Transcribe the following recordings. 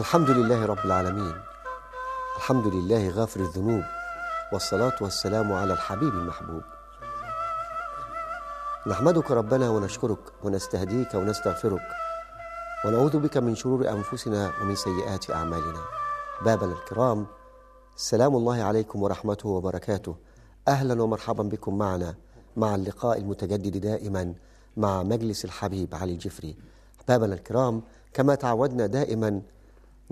الحمد لله رب العالمين الحمد لله غافر الذنوب والصلاة والسلام على الحبيب المحبوب نحمدك ربنا ونشكرك ونستهديك ونستغفرك ونعوذ بك من شرور أنفسنا ومن سيئات أعمالنا بابنا الكرام سلام الله عليكم ورحمته وبركاته أهلا ومرحبا بكم معنا مع اللقاء المتجدد دائما مع مجلس الحبيب علي الجفري بابنا الكرام كما تعودنا دائما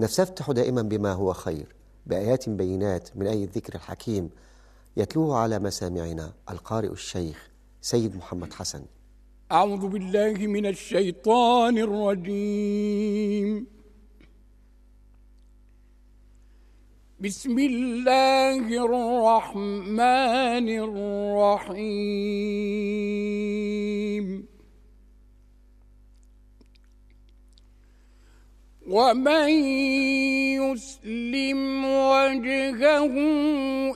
نستفتح دائما بما هو خير بآيات بينات من أي الذكر الحكيم يتلوه على مسامعنا القارئ الشيخ سيد محمد حسن أعوذ بالله من الشيطان الرجيم بسم الله الرحمن الرحيم ومن يسلم وجهه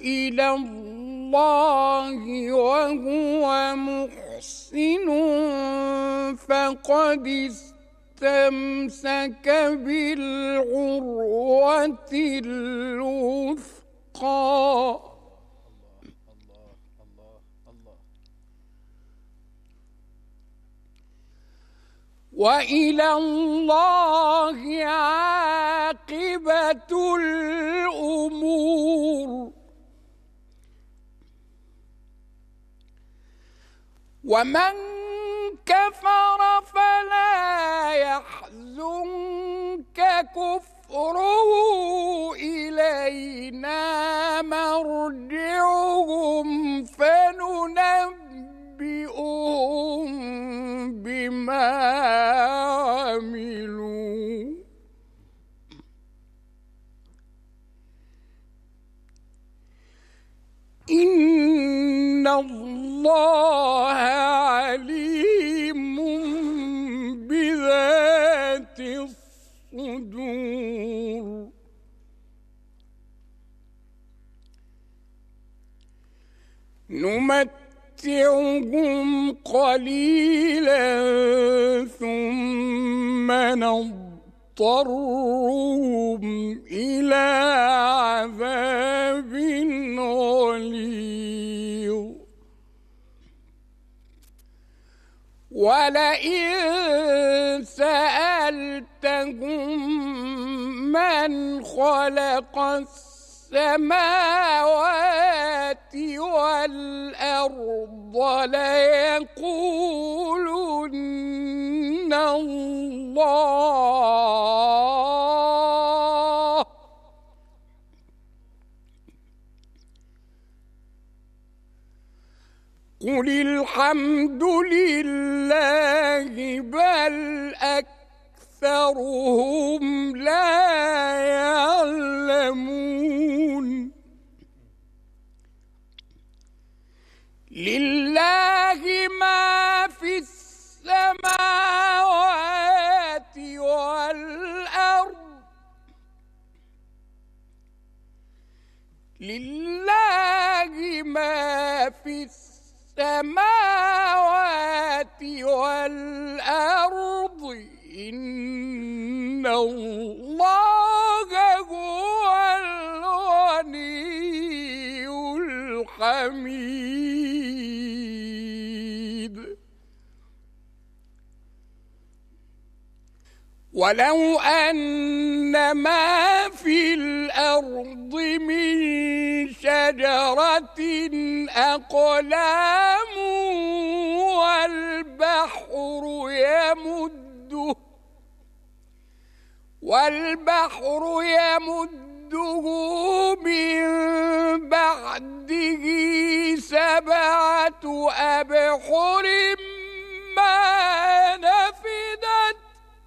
إلى الله وهو محسن فقد استمسك بالعروة الوثقى وإلى الله عاقبة الأمور ومن كفر فلا يحزنك كفره إلينا مرجعهم فننبئ ما عملوا إن الله عليم بذات الصدور نمت نمتعهم قليلا ثم نضطرهم إلى عذاب غليظ ولئن سألتهم من خلق السماء السماوات والأرض ليقولن الله قل الحمد لله بل أكثر أكثرهم لا يعلمون لله ما في السماوات والأرض لله ما في السماوات والأرض إن الله هو الغني الحميد ولو أن ما في الأرض من شجرة أقلام والبحر يمد والبحر يمده من بعده سبعة أبحر ما نفدت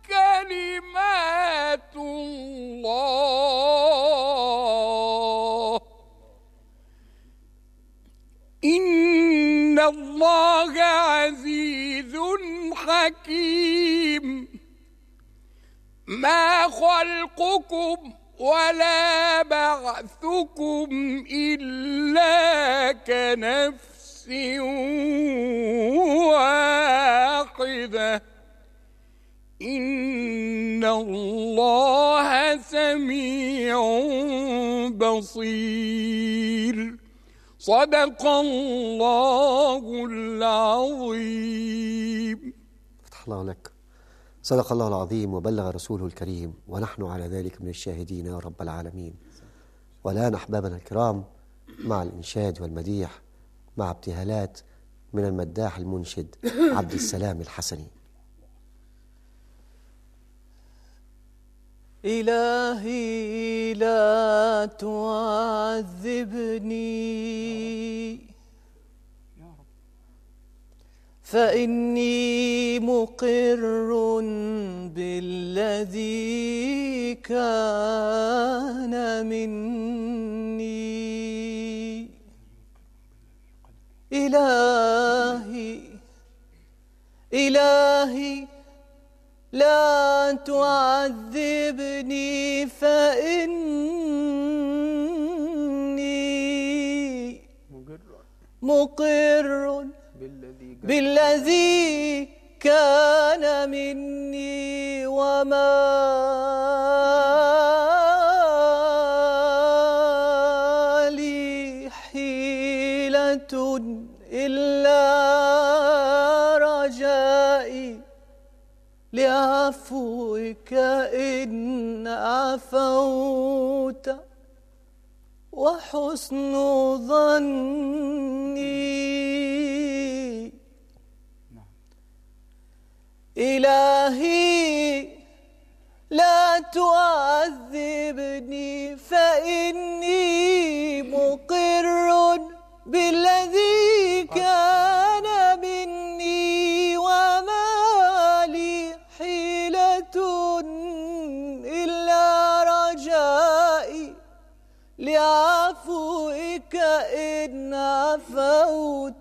كلمات الله إن الله عزيز حكيم ما خلقكم ولا بعثكم إلا كنفس واحدة إن الله سميع بصير صدق الله العظيم فتح الله لك صدق الله العظيم وبلغ رسوله الكريم ونحن على ذلك من الشاهدين يا رب العالمين والآن أحبابنا الكرام مع الإنشاد والمديح مع ابتهالات من المداح المنشد عبد السلام الحسني إلهي لا تعذبني فإني مقر بالذي كان مني إلهي إلهي لا تعذبني فإني مقر بالذي كان مني وما لي حيلة إلا رجائي لعفوك إن عفوت وحسن ظني إلهي لا تعذبني فإني مقر بالله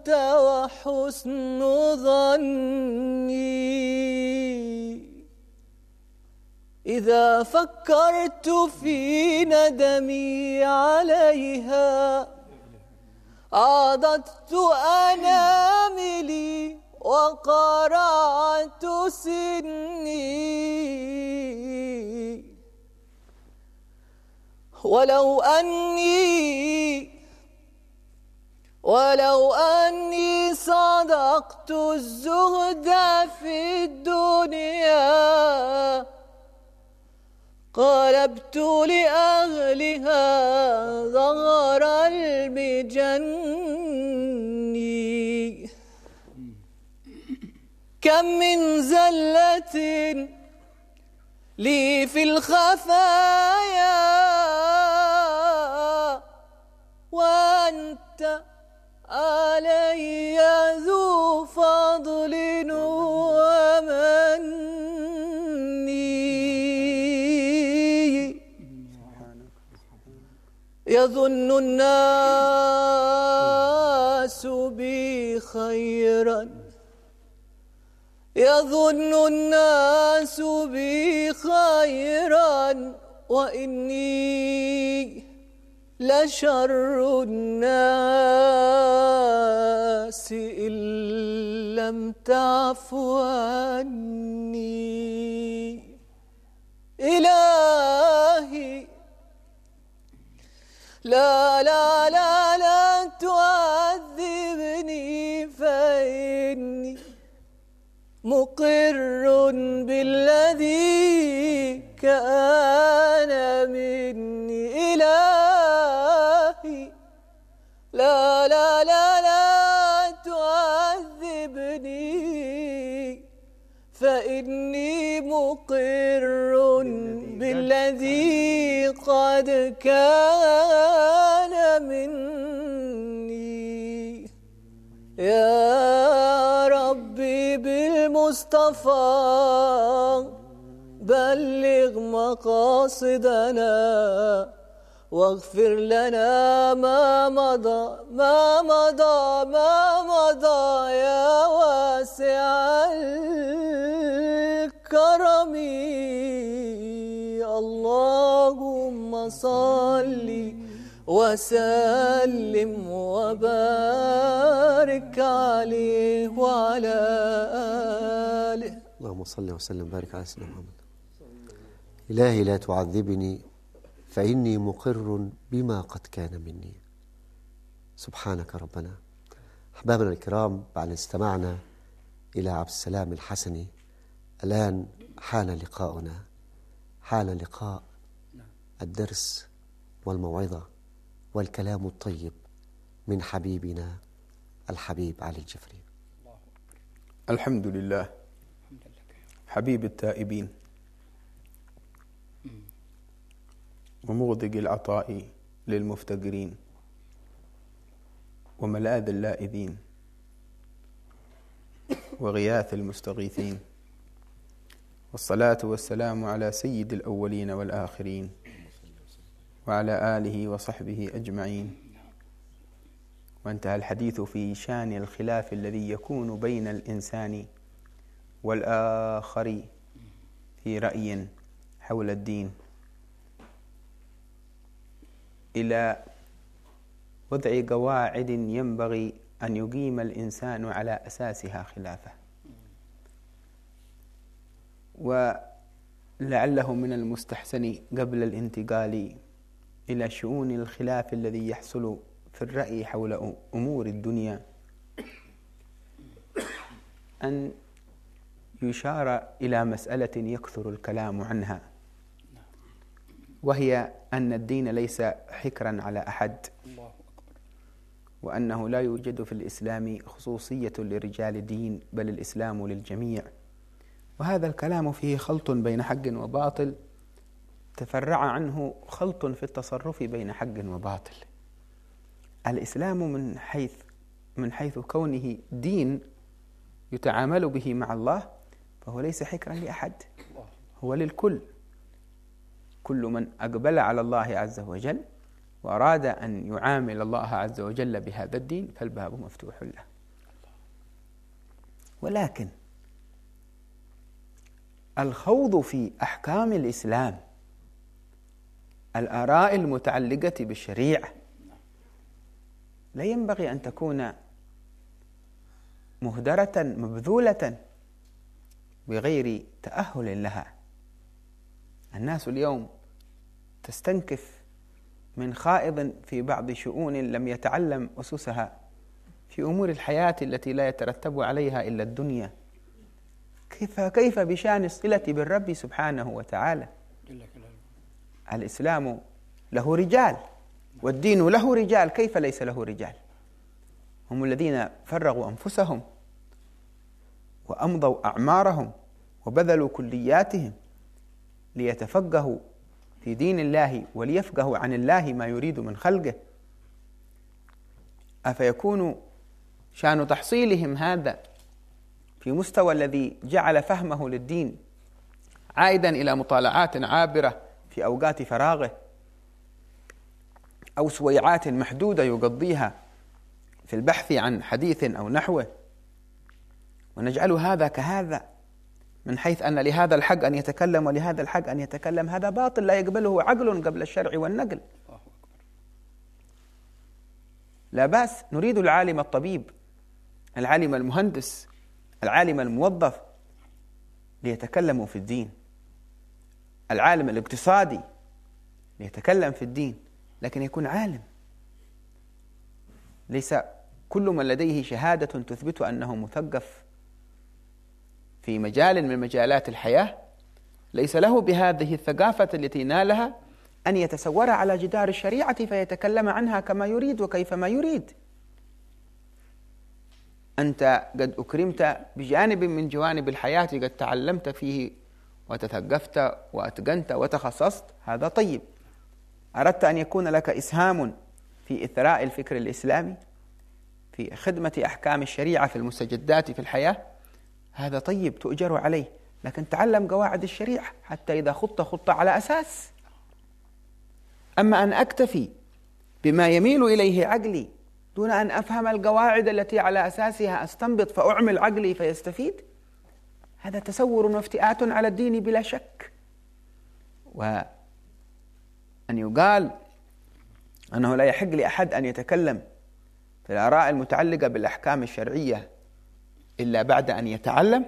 أنت وحسن ظني إذا فكرت في ندمي عليها عضدت أناملي وقرعت سني ولو أني ولو أني صدقت الزهد في الدنيا قلبت لأهلها ظهر البجني كم من زلة لي في الخفايا وأنت علي ذو فضل ومني يظن الناس بي خيرا يظن الناس بي خيرا وإني لشر الناس إن لم تعفو عني إلهي لا لا لا لا تعذبني فإني مقر بالذي كان مني إلهي مقر بالذي قد كان مني يا ربي بالمصطفى بلغ مقاصدنا واغفر لنا ما مضى ما مضى ما مضى يا واسع اللهم صل وسلم وبارك عليه وعلى آله اللهم صل وسلم وبارك على سيدنا محمد إلهي لا تعذبني فإني مقر بما قد كان مني سبحانك ربنا أحبابنا الكرام بعد استمعنا إلى عبد السلام الحسني الآن حان لقاؤنا حان لقاء الدرس والموعظة والكلام الطيب من حبيبنا الحبيب علي الجفري الحمد لله حبيب التائبين ومغدق العطاء للمفتقرين وملاذ اللائذين وغياث المستغيثين والصلاة والسلام على سيد الأولين والآخرين وعلى آله وصحبه أجمعين وانتهى الحديث في شان الخلاف الذي يكون بين الإنسان والآخر في رأي حول الدين إلى وضع قواعد ينبغي أن يقيم الإنسان على أساسها خلافه ولعله من المستحسن قبل الانتقال إلى شؤون الخلاف الذي يحصل في الرأي حول أمور الدنيا أن يشار إلى مسألة يكثر الكلام عنها وهي أن الدين ليس حكرا على أحد وأنه لا يوجد في الإسلام خصوصية لرجال دين بل الإسلام للجميع وهذا الكلام فيه خلط بين حق وباطل تفرع عنه خلط في التصرف بين حق وباطل الإسلام من حيث من حيث كونه دين يتعامل به مع الله فهو ليس حكرا لأحد هو للكل كل من أقبل على الله عز وجل وأراد أن يعامل الله عز وجل بهذا الدين فالباب مفتوح له ولكن الخوض في أحكام الإسلام الآراء المتعلقة بالشريعة لا ينبغي أن تكون مهدرة مبذولة بغير تأهل لها الناس اليوم تستنكف من خائض في بعض شؤون لم يتعلم أسسها في أمور الحياة التي لا يترتب عليها إلا الدنيا فكيف بشان الصلة بالرب سبحانه وتعالى الإسلام له رجال والدين له رجال كيف ليس له رجال هم الذين فرغوا أنفسهم وأمضوا أعمارهم وبذلوا كلياتهم ليتفقهوا في دين الله وليفقهوا عن الله ما يريد من خلقه أفيكون شأن تحصيلهم هذا في مستوى الذي جعل فهمه للدين عائدا الى مطالعات عابره في اوقات فراغه او سويعات محدوده يقضيها في البحث عن حديث او نحوه ونجعل هذا كهذا من حيث ان لهذا الحق ان يتكلم ولهذا الحق ان يتكلم هذا باطل لا يقبله عقل قبل الشرع والنقل لا باس نريد العالم الطبيب العالم المهندس العالم الموظف ليتكلموا في الدين العالم الاقتصادي ليتكلم في الدين لكن يكون عالم ليس كل من لديه شهادة تثبت أنه مثقف في مجال من مجالات الحياة ليس له بهذه الثقافة التي نالها أن يتسور على جدار الشريعة فيتكلم عنها كما يريد وكيفما يريد أنت قد أكرمت بجانب من جوانب الحياة قد تعلمت فيه وتثقفت وأتقنت وتخصصت هذا طيب أردت أن يكون لك إسهام في إثراء الفكر الإسلامي في خدمة أحكام الشريعة في المستجدات في الحياة هذا طيب تؤجر عليه لكن تعلم قواعد الشريعة حتى إذا خط خط على أساس أما أن أكتفي بما يميل إليه عقلي دون ان افهم القواعد التي على اساسها استنبط فاعمل عقلي فيستفيد هذا تسور وافتئات على الدين بلا شك وان يقال انه لا يحق لاحد ان يتكلم في الاراء المتعلقه بالاحكام الشرعيه الا بعد ان يتعلم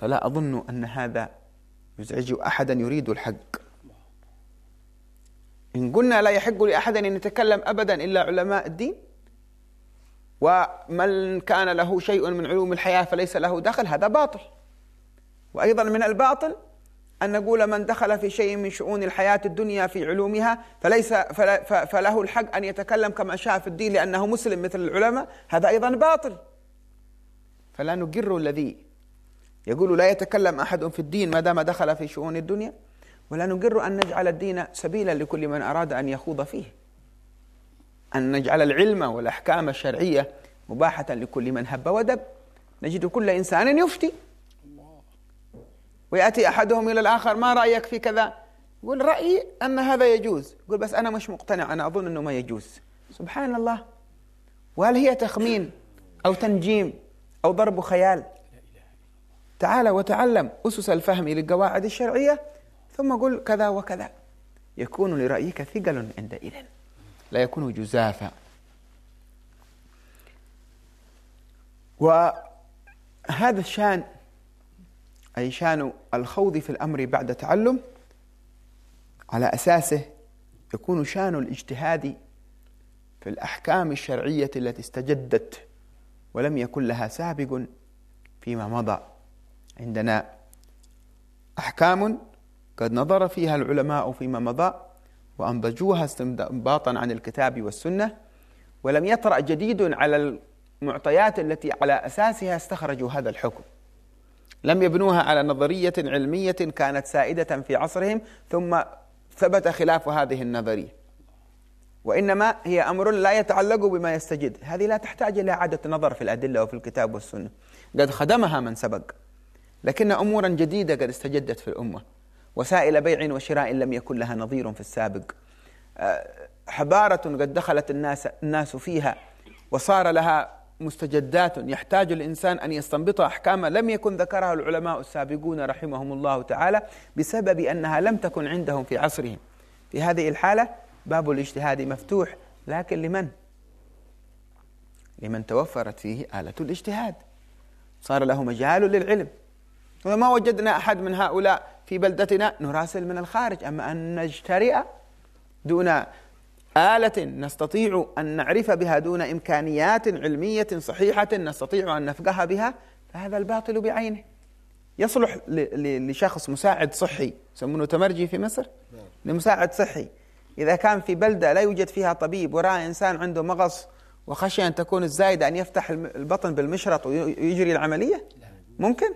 فلا اظن ان هذا يزعج احدا يريد الحق إن قلنا لا يحق لأحد أن يتكلم أبدا إلا علماء الدين ومن كان له شيء من علوم الحياة فليس له دخل هذا باطل وأيضا من الباطل أن نقول من دخل في شيء من شؤون الحياة الدنيا في علومها فليس فله الحق أن يتكلم كما شاء في الدين لأنه مسلم مثل العلماء هذا أيضا باطل فلا نقر الذي يقول لا يتكلم أحد في الدين ما دام دخل في شؤون الدنيا ولا نقر أن نجعل الدين سبيلا لكل من أراد أن يخوض فيه أن نجعل العلم والأحكام الشرعية مباحة لكل من هب ودب نجد كل إنسان يفتي ويأتي أحدهم إلى الآخر ما رأيك في كذا يقول رأيي أن هذا يجوز يقول بس أنا مش مقتنع أنا أظن أنه ما يجوز سبحان الله وهل هي تخمين أو تنجيم أو ضرب خيال تعال وتعلم أسس الفهم للقواعد الشرعية ثم قل كذا وكذا يكون لرأيك ثقل عندئذ لا يكون جزافا وهذا الشان أي شان الخوض في الأمر بعد تعلم على أساسه يكون شان الاجتهاد في الأحكام الشرعية التي استجدت ولم يكن لها سابق فيما مضى عندنا أحكام قد نظر فيها العلماء فيما مضى وانضجوها استنباطا عن الكتاب والسنة ولم يطرأ جديد على المعطيات التي على أساسها استخرجوا هذا الحكم لم يبنوها على نظرية علمية كانت سائدة في عصرهم ثم ثبت خلاف هذه النظرية وإنما هي أمر لا يتعلق بما يستجد هذه لا تحتاج إلى إعادة نظر في الأدلة وفي الكتاب والسنة قد خدمها من سبق لكن أمورا جديدة قد استجدت في الأمة وسائل بيع وشراء لم يكن لها نظير في السابق آه، حبارة قد دخلت الناس الناس فيها وصار لها مستجدات يحتاج الانسان ان يستنبط احكاما لم يكن ذكرها العلماء السابقون رحمهم الله تعالى بسبب انها لم تكن عندهم في عصرهم. في هذه الحاله باب الاجتهاد مفتوح لكن لمن؟ لمن توفرت فيه آلة الاجتهاد. صار له مجال للعلم. وما وجدنا احد من هؤلاء في بلدتنا نراسل من الخارج أما أن نجترئ دون آلة نستطيع أن نعرف بها دون إمكانيات علمية صحيحة نستطيع أن نفقها بها فهذا الباطل بعينه يصلح لشخص مساعد صحي يسمونه تمرجي في مصر نعم. لمساعد صحي إذا كان في بلدة لا يوجد فيها طبيب وراء إنسان عنده مغص وخشي أن تكون الزايدة أن يفتح البطن بالمشرط ويجري العملية ممكن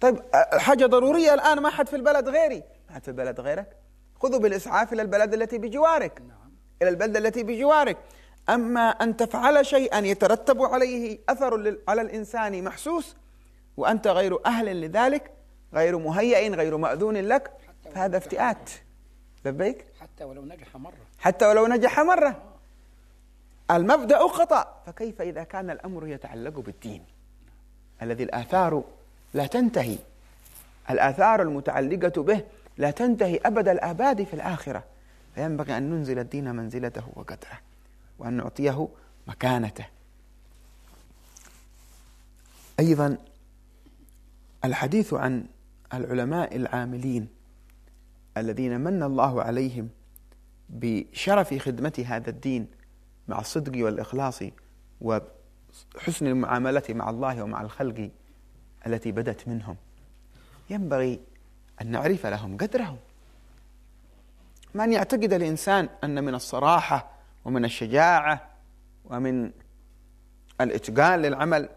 طيب حاجة ضرورية الآن ما حد في البلد غيري ما حد في البلد غيرك خذوا بالإسعاف إلى البلد التي بجوارك نعم. إلى البلدة التي بجوارك أما أن تفعل شيئا يترتب عليه أثر على الإنسان محسوس وأنت غير أهل لذلك غير مهيئ غير مأذون لك فهذا افتئات لبيك حتى ولو نجح مرة حتى ولو نجح مرة آه. المبدأ خطأ فكيف إذا كان الأمر يتعلق بالدين الذي الآثار لا تنتهي الآثار المتعلقة به لا تنتهي أبد الآباد في الآخرة فينبغي أن ننزل الدين منزلته وقدره وأن نعطيه مكانته أيضا الحديث عن العلماء العاملين الذين من الله عليهم بشرف خدمة هذا الدين مع الصدق والإخلاص وحسن المعاملة مع الله ومع الخلق التي بدت منهم ينبغي أن نعرف لهم قدرهم من يعتقد الإنسان أن من الصراحة ومن الشجاعة ومن الإتقان للعمل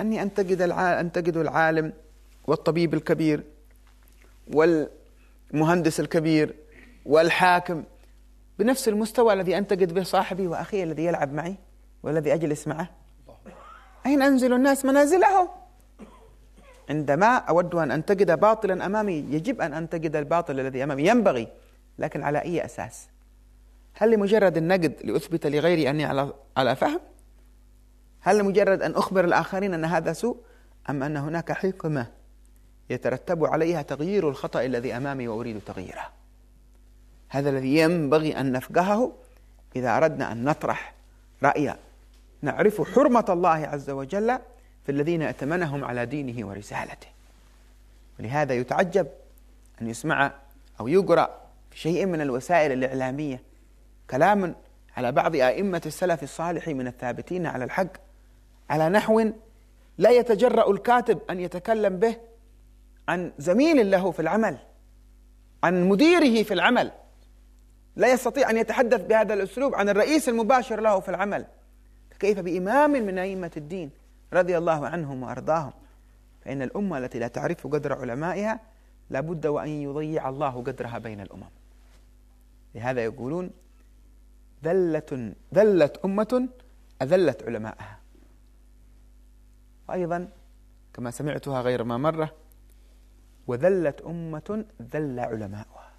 أني أنتقد أنتقد العالم والطبيب الكبير والمهندس الكبير والحاكم بنفس المستوى الذي أنتقد به صاحبي وأخي الذي يلعب معي والذي أجلس معه أين أنزل الناس منازلهم عندما أود أن أنتقد باطلا أمامي يجب أن أنتقد الباطل الذي أمامي ينبغي لكن على أي أساس هل لمجرد النقد لأثبت لغيري أني على, على فهم هل لمجرد أن أخبر الآخرين أن هذا سوء أم أن هناك حكمة يترتب عليها تغيير الخطأ الذي أمامي وأريد تغييره هذا الذي ينبغي أن نفقهه إذا أردنا أن نطرح رأيا نعرف حرمة الله عز وجل في الذين ائتمنهم على دينه ورسالته ولهذا يتعجب أن يسمع أو يقرأ في شيء من الوسائل الإعلامية كلام على بعض أئمة السلف الصالح من الثابتين على الحق على نحو لا يتجرأ الكاتب أن يتكلم به عن زميل له في العمل عن مديره في العمل لا يستطيع أن يتحدث بهذا الأسلوب عن الرئيس المباشر له في العمل فكيف بإمام من أئمة الدين رضي الله عنهم وأرضاهم فإن الأمة التي لا تعرف قدر علمائها لابد وأن يضيع الله قدرها بين الأمم لهذا يقولون ذلة ذلت أمة أذلت علماءها وأيضا كما سمعتها غير ما مرة وذلت أمة ذل علماؤها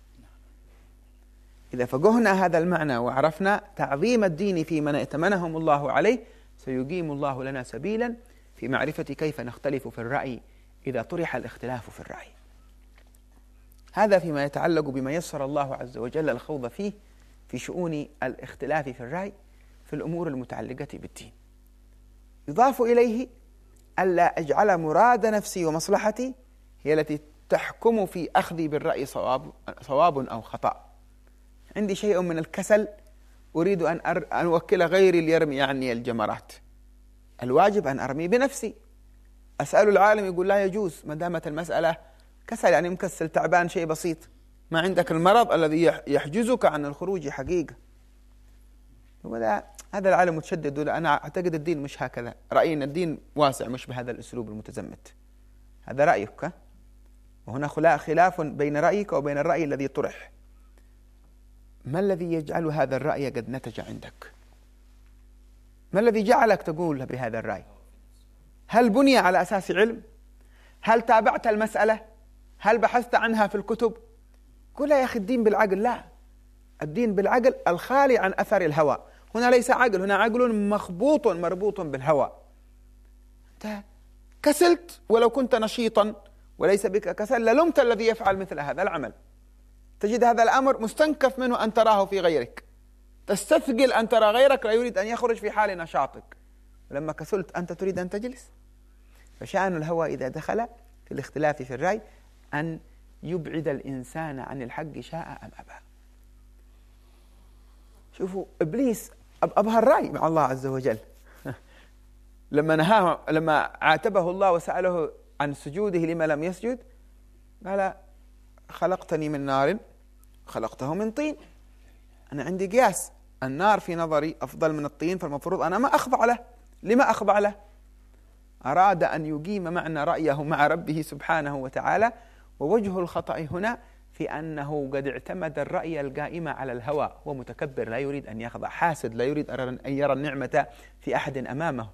إذا فقهنا هذا المعنى وعرفنا تعظيم الدين في من ائتمنهم الله عليه سيقيم الله لنا سبيلا في معرفة كيف نختلف في الرأي إذا طرح الاختلاف في الرأي هذا فيما يتعلق بما يسر الله عز وجل الخوض فيه في شؤون الاختلاف في الرأي في الأمور المتعلقة بالدين يضاف إليه ألا أجعل مراد نفسي ومصلحتي هي التي تحكم في أخذي بالرأي صواب, صواب أو خطأ عندي شيء من الكسل أريد أن, أر... أن أوكل غيري ليرمي عني الجمرات الواجب أن أرمي بنفسي أسأل العالم يقول لا يجوز ما دامت المسألة كسل يعني مكسل تعبان شيء بسيط ما عندك المرض الذي يحجزك عن الخروج حقيقة ولا هذا العالم متشدد ولا أنا أعتقد الدين مش هكذا رأيي أن الدين واسع مش بهذا الأسلوب المتزمت هذا رأيك وهنا خلاف بين رأيك وبين الرأي الذي طرح ما الذي يجعل هذا الرأي قد نتج عندك ما الذي جعلك تقول بهذا الرأي هل بني على أساس علم هل تابعت المسألة هل بحثت عنها في الكتب قل يا أخي الدين بالعقل لا الدين بالعقل الخالي عن أثر الهوى هنا ليس عقل هنا عقل مخبوط مربوط بالهوى انت كسلت ولو كنت نشيطا وليس بك كسل للمت الذي يفعل مثل هذا العمل تجد هذا الأمر مستنكف منه أن تراه في غيرك تستثقل أن ترى غيرك لا يريد أن يخرج في حال نشاطك ولما كسلت أنت تريد أن تجلس فشأن الهوى إذا دخل في الاختلاف في الرأي أن يبعد الإنسان عن الحق شاء أم أبى شوفوا إبليس أبهى الرأي مع الله عز وجل لما نهاه لما عاتبه الله وسأله عن سجوده لما لم يسجد قال خلقتني من نار خلقته من طين أنا عندي قياس النار في نظري أفضل من الطين فالمفروض أنا ما أخضع له لما أخضع له أراد أن يقيم معنى رأيه مع ربه سبحانه وتعالى ووجه الخطأ هنا في أنه قد اعتمد الرأي القائمة على الهوى هو متكبر لا يريد أن يخضع حاسد لا يريد أن يرى النعمة في أحد أمامه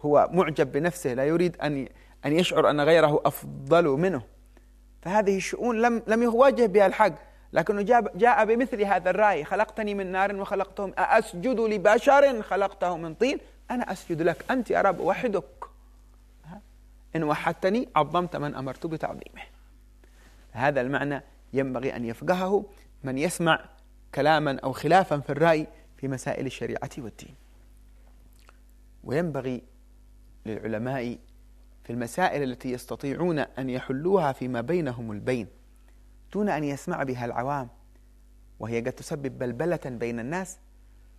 هو معجب بنفسه لا يريد أن أن يشعر أن غيره أفضل منه فهذه الشؤون لم لم يواجه بها الحق لكنه جاء, جاء بمثل هذا الرأي خلقتني من نار وخلقتهم أأسجد لبشر خلقته من طين أنا أسجد لك أنت يا رب وحدك إن وحدتني عظمت من أمرت بتعظيمه هذا المعنى ينبغي أن يفقهه من يسمع كلاما أو خلافا في الرأي في مسائل الشريعة والدين وينبغي للعلماء في المسائل التي يستطيعون أن يحلوها فيما بينهم البين دون أن يسمع بها العوام وهي قد تسبب بلبلة بين الناس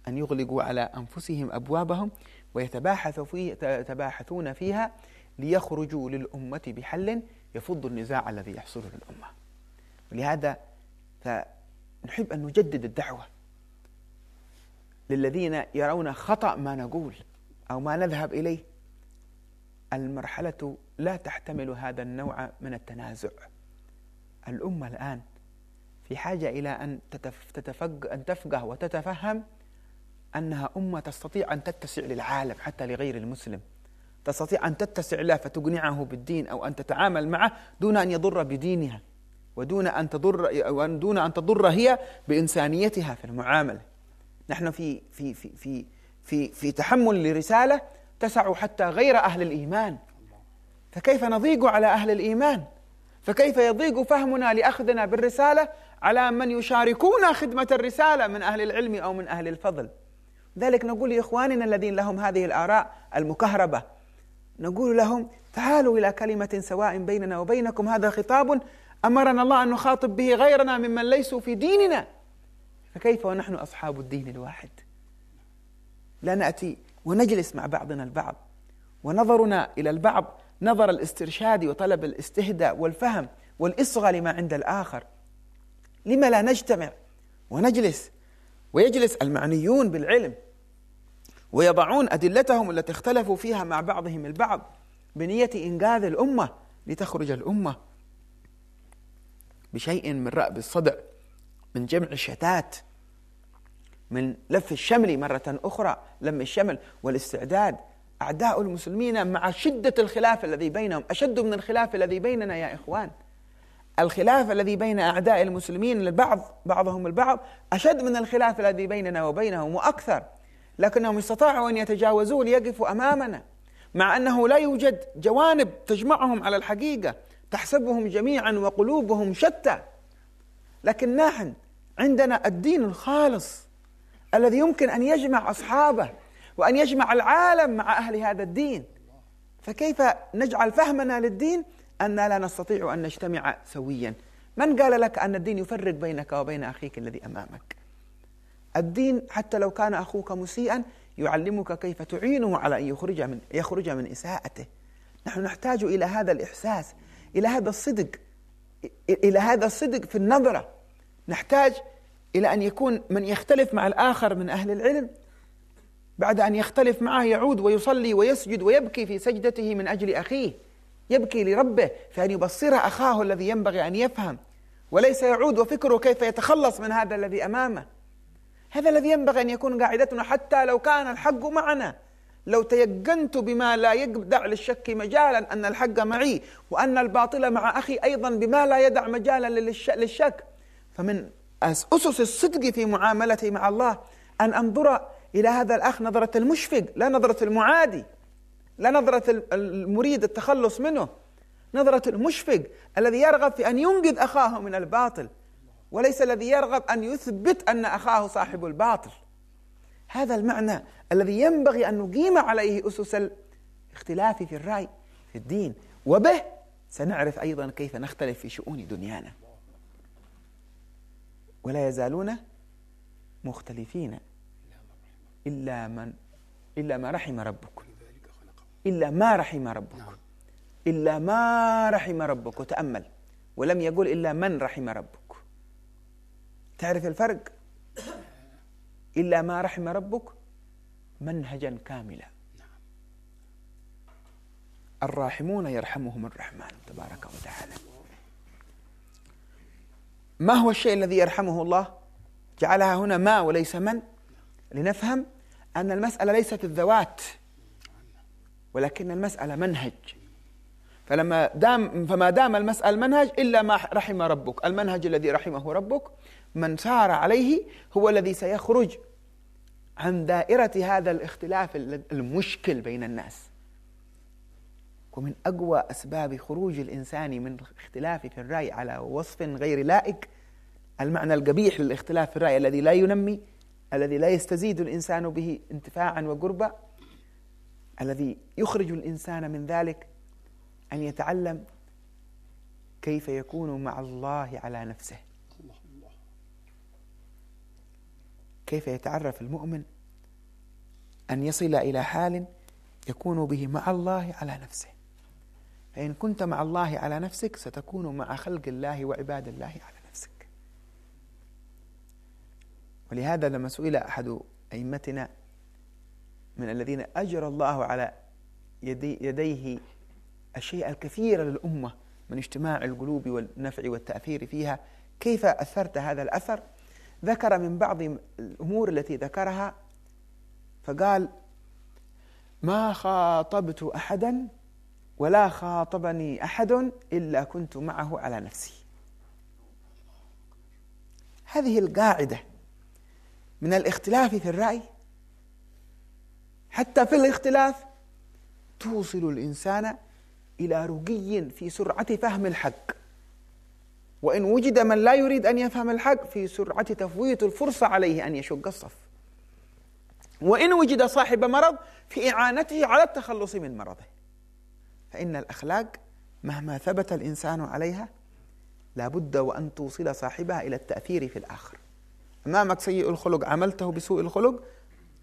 أن يغلقوا على أنفسهم أبوابهم ويتباحثوا في يتباحثون فيها ليخرجوا للأمة بحل يفض النزاع الذي يحصل للأمة ولهذا نحب أن نجدد الدعوة للذين يرون خطأ ما نقول أو ما نذهب إليه المرحلة لا تحتمل هذا النوع من التنازع الأمة الآن في حاجة إلى أن تتفق أن تفقه وتتفهم أنها أمة تستطيع أن تتسع للعالم حتى لغير المسلم تستطيع أن تتسع له فتقنعه بالدين أو أن تتعامل معه دون أن يضر بدينها ودون أن تضر دون أن تضر هي بإنسانيتها في المعاملة نحن في في في في في, في تحمل لرسالة تسع حتى غير أهل الإيمان فكيف نضيق على أهل الإيمان؟ فكيف يضيق فهمنا لاخذنا بالرساله على من يشاركون خدمه الرساله من اهل العلم او من اهل الفضل. ذلك نقول لاخواننا الذين لهم هذه الاراء المكهربه نقول لهم تعالوا الى كلمه سواء بيننا وبينكم هذا خطاب امرنا الله ان نخاطب به غيرنا ممن ليسوا في ديننا. فكيف ونحن اصحاب الدين الواحد؟ لا ناتي ونجلس مع بعضنا البعض ونظرنا الى البعض نظر الاسترشاد وطلب الاستهداء والفهم والإصغى لما عند الآخر لما لا نجتمع ونجلس ويجلس المعنيون بالعلم ويضعون أدلتهم التي اختلفوا فيها مع بعضهم البعض بنية إنقاذ الأمة لتخرج الأمة بشيء من رأب الصدع من جمع الشتات من لف الشمل مرة أخرى لم الشمل والاستعداد أعداء المسلمين مع شدة الخلاف الذي بينهم أشد من الخلاف الذي بيننا يا إخوان الخلاف الذي بين أعداء المسلمين البعض بعضهم البعض أشد من الخلاف الذي بيننا وبينهم وأكثر لكنهم استطاعوا أن يتجاوزوه ليقفوا أمامنا مع أنه لا يوجد جوانب تجمعهم على الحقيقة تحسبهم جميعا وقلوبهم شتى لكن نحن عندنا الدين الخالص الذي يمكن أن يجمع أصحابه وأن يجمع العالم مع أهل هذا الدين فكيف نجعل فهمنا للدين أن لا نستطيع أن نجتمع سويا من قال لك أن الدين يفرق بينك وبين أخيك الذي أمامك الدين حتى لو كان أخوك مسيئا يعلمك كيف تعينه على أن يخرج من, يخرج من إساءته نحن نحتاج إلى هذا الإحساس إلى هذا الصدق إلى هذا الصدق في النظرة نحتاج إلى أن يكون من يختلف مع الآخر من أهل العلم بعد أن يختلف معه يعود ويصلي ويسجد ويبكي في سجدته من أجل أخيه يبكي لربه في أن يبصر أخاه الذي ينبغي أن يفهم وليس يعود وفكره كيف يتخلص من هذا الذي أمامه هذا الذي ينبغي أن يكون قاعدتنا حتى لو كان الحق معنا لو تيقنت بما لا يدع للشك مجالا أن الحق معي وأن الباطل مع أخي أيضا بما لا يدع مجالا للشك فمن أسس الصدق في معاملتي مع الله أن أنظر إلى هذا الأخ نظرة المشفق لا نظرة المعادي لا نظرة المريد التخلص منه نظرة المشفق الذي يرغب في أن ينقذ أخاه من الباطل وليس الذي يرغب أن يثبت أن أخاه صاحب الباطل هذا المعنى الذي ينبغي أن نقيم عليه أسس الاختلاف في الرأي في الدين وبه سنعرف أيضا كيف نختلف في شؤون دنيانا ولا يزالون مختلفين إلا من إلا ما رحم ربك إلا ما رحم ربك نعم. إلا ما رحم ربك وتأمل ولم يقل إلا من رحم ربك تعرف الفرق إلا ما رحم ربك منهجا كاملا نعم. الراحمون يرحمهم الرحمن تبارك وتعالى ما هو الشيء الذي يرحمه الله جعلها هنا ما وليس من لنفهم أن المسألة ليست الذوات ولكن المسألة منهج فلما دام فما دام المسألة منهج إلا ما رحم ربك المنهج الذي رحمه ربك من سار عليه هو الذي سيخرج عن دائرة هذا الاختلاف المشكل بين الناس ومن أقوى أسباب خروج الإنسان من اختلاف في الرأي على وصف غير لائق المعنى القبيح للاختلاف في الرأي الذي لا ينمي الذي لا يستزيد الإنسان به انتفاعا وقربا الذي يخرج الإنسان من ذلك أن يتعلم كيف يكون مع الله على نفسه كيف يتعرف المؤمن أن يصل إلى حال يكون به مع الله على نفسه فإن كنت مع الله على نفسك ستكون مع خلق الله وعباد الله على نفسك ولهذا لما سئل أحد أئمتنا من الذين أجرى الله على يدي يديه الشيء الكثير للأمة من اجتماع القلوب والنفع والتأثير فيها كيف أثرت هذا الأثر ذكر من بعض الأمور التي ذكرها فقال ما خاطبت أحدا ولا خاطبني أحد إلا كنت معه على نفسي هذه القاعدة من الاختلاف في الرأي حتى في الاختلاف توصل الإنسان إلى رقي في سرعة فهم الحق وإن وجد من لا يريد أن يفهم الحق في سرعة تفويت الفرصة عليه أن يشق الصف وإن وجد صاحب مرض في إعانته على التخلص من مرضه فإن الأخلاق مهما ثبت الإنسان عليها لابد وأن توصل صاحبها إلى التأثير في الآخر أمامك سيء الخلق عملته بسوء الخلق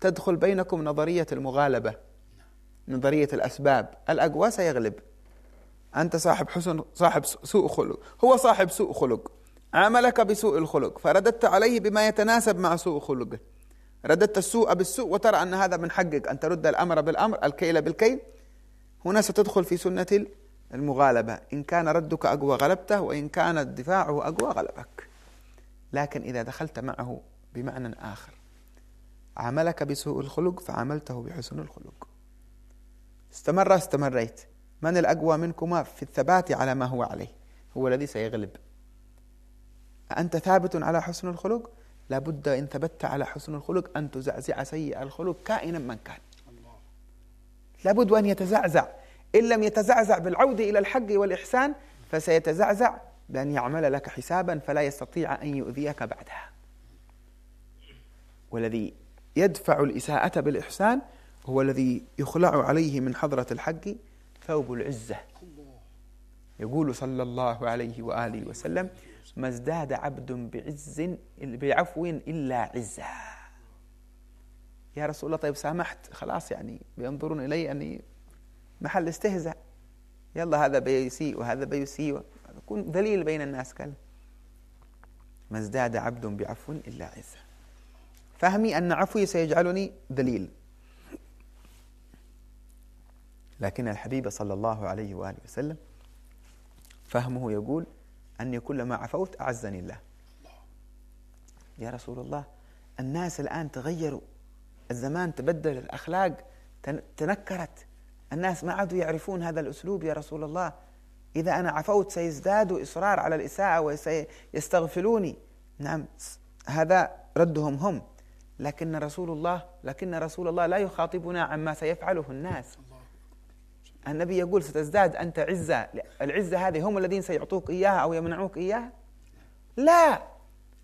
تدخل بينكم نظرية المغالبة نظرية الأسباب الأقوى سيغلب أنت صاحب حسن صاحب سوء خلق هو صاحب سوء خلق عاملك بسوء الخلق فرددت عليه بما يتناسب مع سوء خلقه رددت السوء بالسوء وترى أن هذا من حقك أن ترد الأمر بالأمر الكيل بالكيل هنا ستدخل في سنة المغالبة إن كان ردك أقوى غلبته وإن كان دفاعه أقوى غلبك لكن إذا دخلت معه بمعنى آخر عاملك بسوء الخلق فعاملته بحسن الخلق استمر استمريت من الأقوى منكما في الثبات على ما هو عليه هو الذي سيغلب أنت ثابت على حسن الخلق لابد إن ثبت على حسن الخلق أن تزعزع سيء الخلق كائنا من كان لابد أن يتزعزع إن لم يتزعزع بالعودة إلى الحق والإحسان فسيتزعزع بأن يعمل لك حسابا فلا يستطيع أن يؤذيك بعدها والذي يدفع الإساءة بالإحسان هو الذي يخلع عليه من حضرة الحق ثوب العزة يقول صلى الله عليه وآله وسلم ما ازداد عبد بعز بعفو إلا عزة يا رسول الله طيب سامحت خلاص يعني بينظرون إلي أني محل استهزاء يلا هذا بيسيء وهذا بيسيء كن ذليل بين الناس كان ما ازداد عبد بعفو إلا عزة فهمي أن عفوي سيجعلني ذليل لكن الحبيب صلى الله عليه وآله وسلم فهمه يقول أني كلما عفوت أعزني الله يا رسول الله الناس الآن تغيروا الزمان تبدل الأخلاق تنكرت الناس ما عادوا يعرفون هذا الأسلوب يا رسول الله إذا أنا عفوت سيزداد إصرار على الإساءة وسيستغفلوني نعم هذا ردهم هم لكن رسول الله لكن رسول الله لا يخاطبنا عما سيفعله الناس النبي يقول ستزداد أنت عزة العزة هذه هم الذين سيعطوك إياها أو يمنعوك إياها لا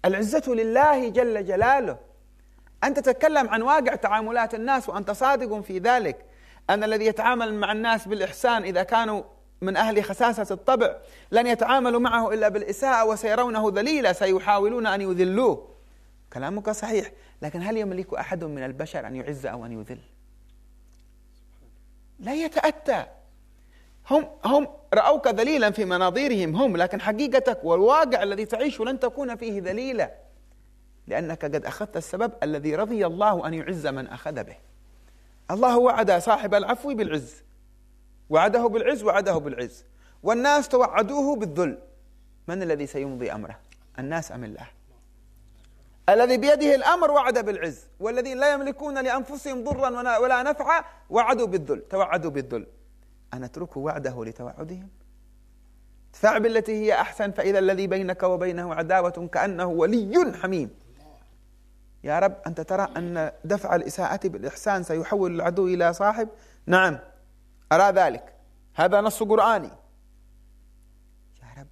العزة لله جل جلاله أنت تتكلم عن واقع تعاملات الناس وأنت صادق في ذلك أن الذي يتعامل مع الناس بالإحسان إذا كانوا من أهل خساسة الطبع لن يتعاملوا معه إلا بالإساءة وسيرونه ذليلا سيحاولون أن يذلوه كلامك صحيح لكن هل يملك أحد من البشر أن يعز أو أن يذل لا يتأتى هم هم رأوك ذليلا في مناظيرهم هم لكن حقيقتك والواقع الذي تعيشه لن تكون فيه ذليلا لأنك قد أخذت السبب الذي رضي الله أن يعز من أخذ به الله وعد صاحب العفو بالعز وعده بالعز وعده بالعز والناس توعدوه بالذل من الذي سيمضي أمره الناس أم الله الذي بيده الأمر وعد بالعز والذين لا يملكون لأنفسهم ضرا ولا نفعا وعدوا بالذل توعدوا بالذل أن أتركوا وعده لتوعدهم ادفع بالتي هي أحسن فإذا الذي بينك وبينه عداوة كأنه ولي حميم يا رب أنت ترى أن دفع الإساءة بالإحسان سيحول العدو إلى صاحب نعم أرى ذلك هذا نص قرآني يا رب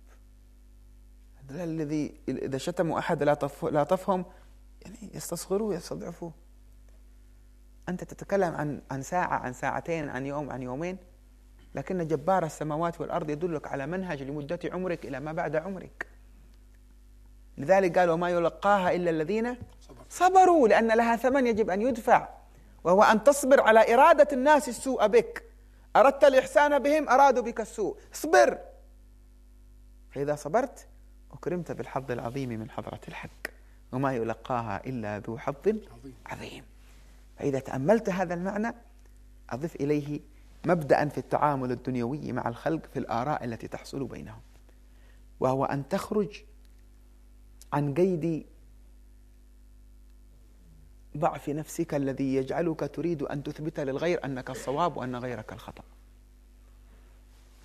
هذا الذي إذا شتموا أحد لا, تف... لا تفهم يعني يستصغروا يستضعفوا أنت تتكلم عن عن ساعة عن ساعتين عن يوم عن يومين لكن جبار السماوات والأرض يدلك على منهج لمدة عمرك إلى ما بعد عمرك لذلك قال وما يلقاها إلا الذين صبروا لأن لها ثمن يجب أن يدفع وهو أن تصبر على إرادة الناس السوء بك أردت الإحسان بهم أرادوا بك السوء اصبر فإذا صبرت أكرمت بالحظ العظيم من حضرة الحق وما يلقاها إلا ذو حظ عظيم فإذا تأملت هذا المعنى أضف إليه مبدأ في التعامل الدنيوي مع الخلق في الآراء التي تحصل بينهم وهو أن تخرج عن قيد ضع في نفسك الذي يجعلك تريد أن تثبت للغير أنك الصواب وأن غيرك الخطأ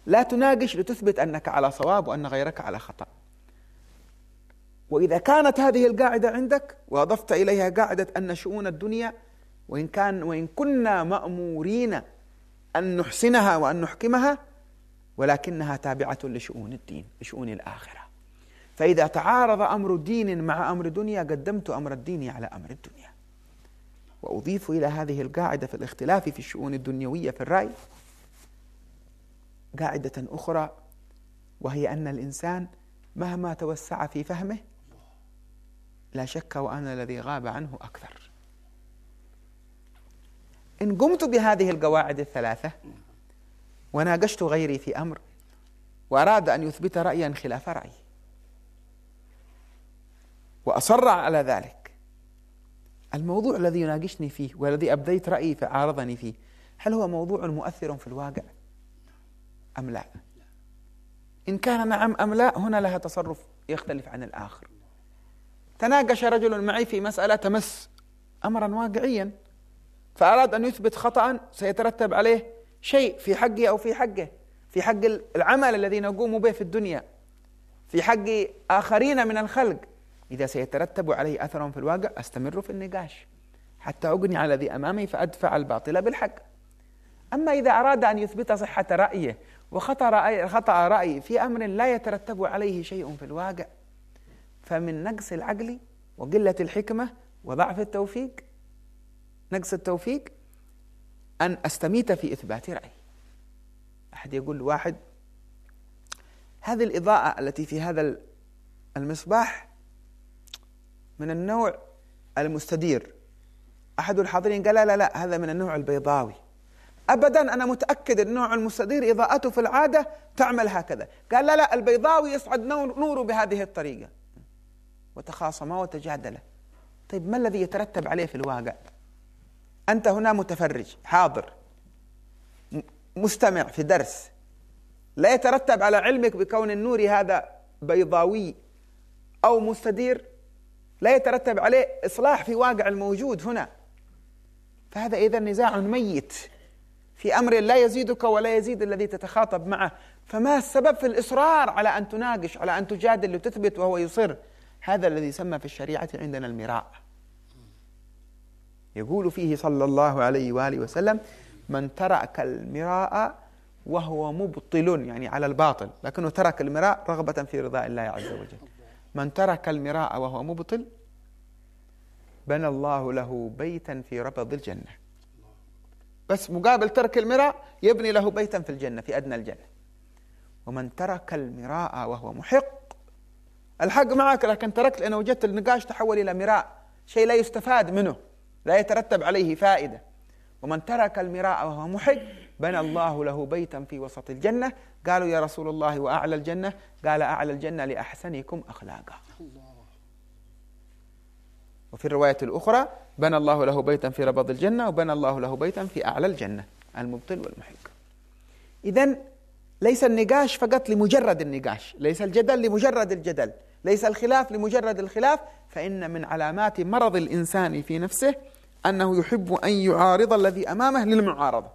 لا تناقش لتثبت أنك على صواب وأن غيرك على خطأ وإذا كانت هذه القاعدة عندك وأضفت إليها قاعدة أن شؤون الدنيا وإن كان وإن كنا مأمورين أن نحسنها وأن نحكمها ولكنها تابعة لشؤون الدين لشؤون الآخرة فإذا تعارض أمر دين مع أمر دنيا قدمت أمر الدين على أمر الدنيا وأضيف إلى هذه القاعدة في الاختلاف في الشؤون الدنيوية في الرأي قاعدة أخرى وهي أن الإنسان مهما توسع في فهمه لا شك وأنا الذي غاب عنه أكثر إن قمت بهذه القواعد الثلاثة وناقشت غيري في أمر وأراد أن يثبت رأيا خلاف رأيي وأصر على ذلك الموضوع الذي يناقشني فيه والذي أبديت رأيي فعارضني فيه هل هو موضوع مؤثر في الواقع أم لا إن كان نعم أم لا هنا لها تصرف يختلف عن الآخر تناقش رجل معي في مسألة تمس أمرا واقعيا فأراد أن يثبت خطأ سيترتب عليه شيء في حقي أو في حقه في حق العمل الذي نقوم به في الدنيا في حق آخرين من الخلق إذا سيترتب عليه أثر في الواقع أستمر في النقاش حتى أغني على الذي أمامي فأدفع الباطل بالحق أما إذا أراد أن يثبت صحة رأيه وخطأ رأي, خطأ رأي في أمر لا يترتب عليه شيء في الواقع فمن نقص العقل وقلة الحكمة وضعف التوفيق نقص التوفيق أن أستميت في إثبات رأيي أحد يقول واحد هذه الإضاءة التي في هذا المصباح من النوع المستدير أحد الحاضرين قال لا لا لا هذا من النوع البيضاوي أبدا أنا متأكد النوع المستدير إضاءته في العادة تعمل هكذا قال لا لا البيضاوي يصعد نوره بهذه الطريقة وتخاصما وتجادلا طيب ما الذي يترتب عليه في الواقع أنت هنا متفرج حاضر مستمع في درس لا يترتب على علمك بكون النور هذا بيضاوي أو مستدير لا يترتب عليه إصلاح في واقع الموجود هنا فهذا إذا نزاع ميت في أمر لا يزيدك ولا يزيد الذي تتخاطب معه فما السبب في الإصرار على أن تناقش على أن تجادل وتثبت وهو يصر هذا الذي يسمى في الشريعة عندنا المراء يقول فيه صلى الله عليه وآله وسلم من ترك المراء وهو مبطل يعني على الباطل لكنه ترك المراء رغبة في رضاء الله عز وجل من ترك المراء وهو مبطل بنى الله له بيتا في ربض الجنة بس مقابل ترك المراء يبني له بيتا في الجنة في أدنى الجنة ومن ترك المراء وهو محق الحق معك لكن تركت لأن وجدت النقاش تحول إلى مراء شيء لا يستفاد منه لا يترتب عليه فائدة ومن ترك المراء وهو محج بنى الله له بيتا في وسط الجنة قالوا يا رسول الله وأعلى الجنة قال أعلى الجنة لأحسنكم أخلاقا وفي الرواية الأخرى بنى الله له بيتا في ربض الجنة وبنى الله له بيتا في أعلى الجنة المبطل والمحق إذا ليس النقاش فقط لمجرد النقاش ليس الجدل لمجرد الجدل ليس الخلاف لمجرد الخلاف فإن من علامات مرض الإنسان في نفسه أنه يحب أن يعارض الذي أمامه للمعارضة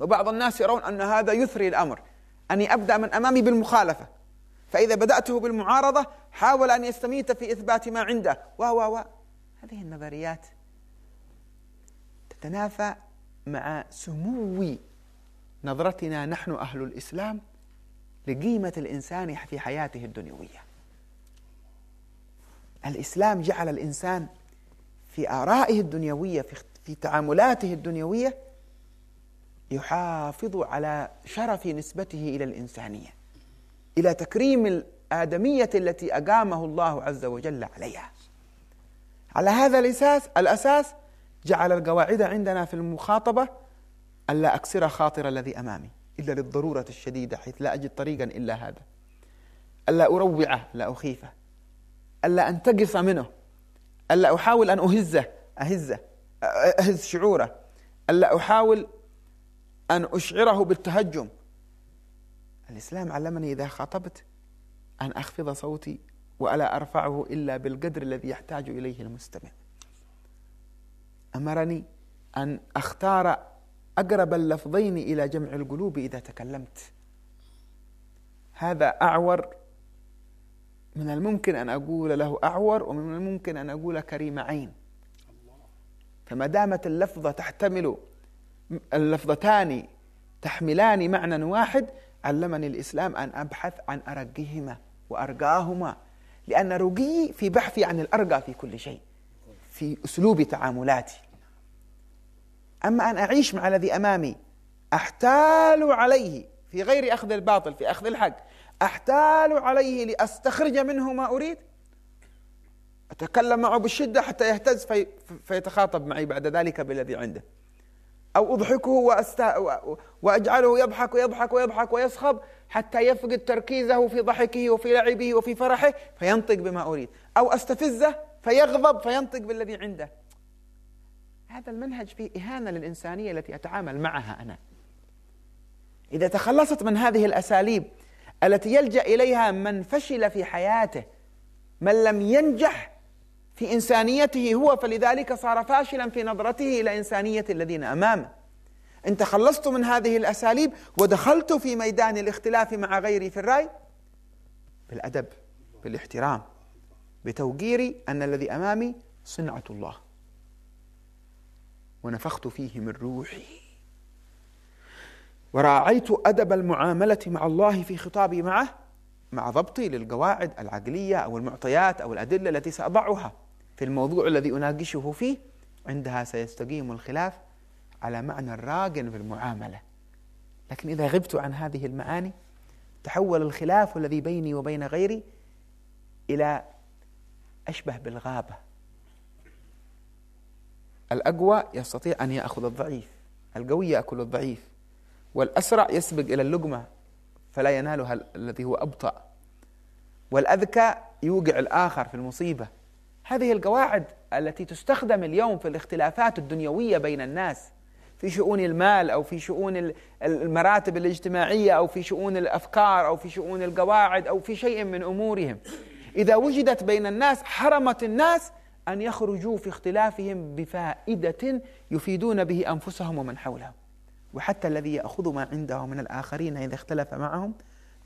وبعض الناس يرون أن هذا يثري الأمر أني أبدأ من أمامي بالمخالفة فإذا بدأته بالمعارضة حاول أن يستميت في إثبات ما عنده و و و هذه النظريات تتنافى مع سمو نظرتنا نحن أهل الإسلام لقيمة الإنسان في حياته الدنيوية الإسلام جعل الإنسان في آرائه الدنيوية في, في تعاملاته الدنيوية يحافظ على شرف نسبته إلى الإنسانية إلى تكريم الآدمية التي أقامه الله عز وجل عليها على هذا الأساس الأساس جعل القواعد عندنا في المخاطبة ألا أكسر خاطر الذي أمامي إلا للضرورة الشديدة حيث لا أجد طريقا إلا هذا ألا أروعه لا أخيفه ألا أنتقص منه ألا أحاول أن أهزه أهزه أهز شعوره ألا أحاول أن أشعره بالتهجم الإسلام علمني إذا خاطبت أن أخفض صوتي وألا أرفعه إلا بالقدر الذي يحتاج إليه المستمع أمرني أن أختار أقرب اللفظين إلى جمع القلوب إذا تكلمت هذا أعور من الممكن أن أقول له أعور ومن الممكن أن أقول كريم عين فما دامت اللفظة تحتمل اللفظتان تحملان معنى واحد علمني الإسلام أن أبحث عن أرقهما وأرقاهما لأن رقي في بحثي عن الأرقى في كل شيء في أسلوب تعاملاتي أما أن أعيش مع الذي أمامي أحتال عليه في غير أخذ الباطل في أخذ الحق أحتال عليه لأستخرج منه ما أريد أتكلم معه بالشدة حتى يهتز في فيتخاطب معي بعد ذلك بالذي عنده أو أضحكه وأست... وأجعله يضحك ويضحك ويضحك ويصخب حتى يفقد تركيزه في ضحكه وفي لعبه وفي فرحه فينطق بما أريد أو أستفزه فيغضب فينطق بالذي عنده هذا المنهج فيه إهانة للإنسانية التي أتعامل معها أنا إذا تخلصت من هذه الأساليب التي يلجأ إليها من فشل في حياته من لم ينجح في إنسانيته هو فلذلك صار فاشلا في نظرته إلى إنسانية الذين أمامه إن تخلصت من هذه الأساليب ودخلت في ميدان الاختلاف مع غيري في الرأي بالأدب بالاحترام بتوقيري أن الذي أمامي صنعة الله ونفخت فيه من روحي وراعيت أدب المعاملة مع الله في خطابي معه مع ضبطي للقواعد العقلية أو المعطيات أو الأدلة التي سأضعها في الموضوع الذي أناقشه فيه عندها سيستقيم الخلاف على معنى راق في المعاملة لكن إذا غبت عن هذه المعاني تحول الخلاف الذي بيني وبين غيري إلى أشبه بالغابة الأقوى يستطيع أن يأخذ الضعيف القوي يأكل الضعيف والأسرع يسبق إلى اللقمة فلا ينالها الذي هو أبطأ والأذكى يوقع الآخر في المصيبة هذه القواعد التي تستخدم اليوم في الاختلافات الدنيوية بين الناس في شؤون المال أو في شؤون المراتب الاجتماعية أو في شؤون الأفكار أو في شؤون القواعد أو في شيء من أمورهم إذا وجدت بين الناس حرمت الناس أن يخرجوا في اختلافهم بفائدة يفيدون به أنفسهم ومن حولهم وحتى الذي يأخذ ما عنده من الآخرين إذا اختلف معهم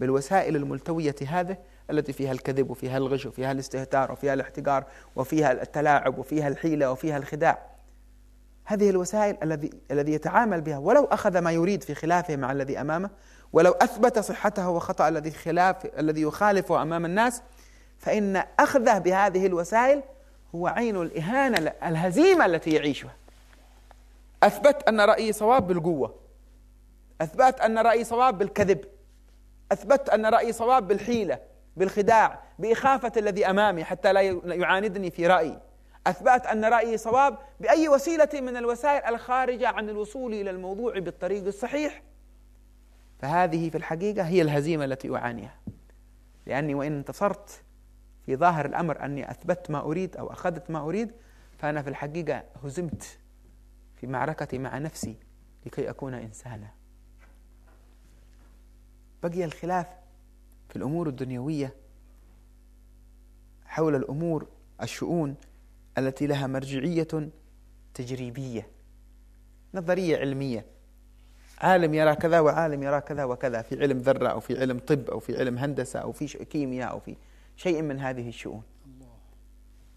بالوسائل الملتوية هذه التي فيها الكذب وفيها الغش وفيها الاستهتار وفيها الاحتقار وفيها التلاعب وفيها الحيلة وفيها الخداع هذه الوسائل الذي الذي يتعامل بها ولو أخذ ما يريد في خلافه مع الذي أمامه ولو أثبت صحته وخطأ الذي خلاف الذي يخالفه أمام الناس فإن أخذه بهذه الوسائل هو عين الإهانة الهزيمة التي يعيشها أثبت أن رأيي صواب بالقوة أثبت أن رأيي صواب بالكذب أثبت أن رأيي صواب بالحيلة بالخداع بإخافة الذي أمامي حتى لا يعاندني في رأيي أثبت أن رأيي صواب بأي وسيلة من الوسائل الخارجة عن الوصول إلى الموضوع بالطريق الصحيح فهذه في الحقيقة هي الهزيمة التي أعانيها لأني وإن انتصرت في ظاهر الأمر أني أثبت ما أريد أو أخذت ما أريد فأنا في الحقيقة هزمت في معركتي مع نفسي لكي أكون إنسانا بقي الخلاف في الأمور الدنيوية حول الأمور الشؤون التي لها مرجعية تجريبية نظرية علمية عالم يرى كذا وعالم يرى كذا وكذا في علم ذرة أو في علم طب أو في علم هندسة أو في كيمياء أو في شيء من هذه الشؤون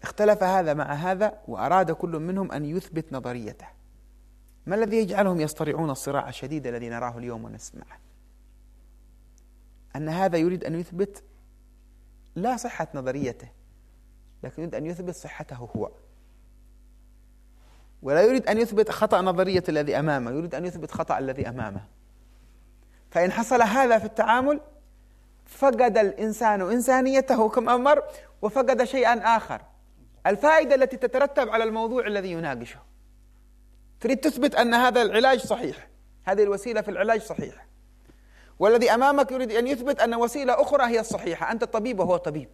اختلف هذا مع هذا وأراد كل منهم أن يثبت نظريته ما الذي يجعلهم يصطرعون الصراع الشديد الذي نراه اليوم ونسمعه أن هذا يريد أن يثبت لا صحة نظريته لكن يريد أن يثبت صحته هو ولا يريد أن يثبت خطأ نظرية الذي أمامه يريد أن يثبت خطأ الذي أمامه فإن حصل هذا في التعامل فقد الإنسان إنسانيته كم أمر وفقد شيئا آخر الفائدة التي تترتب على الموضوع الذي يناقشه تريد تثبت أن هذا العلاج صحيح هذه الوسيلة في العلاج صحيح والذي أمامك يريد أن يثبت أن وسيلة أخرى هي الصحيحة أنت طبيب وهو طبيب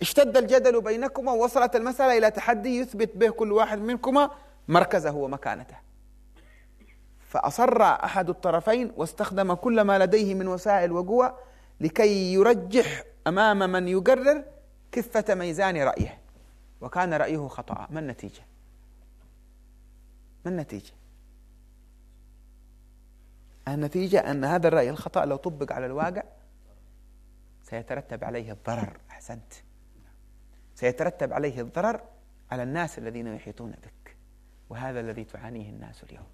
اشتد الجدل بينكما ووصلت المسألة إلى تحدي يثبت به كل واحد منكما مركزه ومكانته فأصر أحد الطرفين واستخدم كل ما لديه من وسائل وقوى لكي يرجح أمام من يقرر كفة ميزان رأيه وكان رأيه خطأ ما النتيجة ما النتيجة؟ النتيجة أن هذا الرأي الخطأ لو طبق على الواقع سيترتب عليه الضرر أحسنت سيترتب عليه الضرر على الناس الذين يحيطون بك وهذا الذي تعانيه الناس اليوم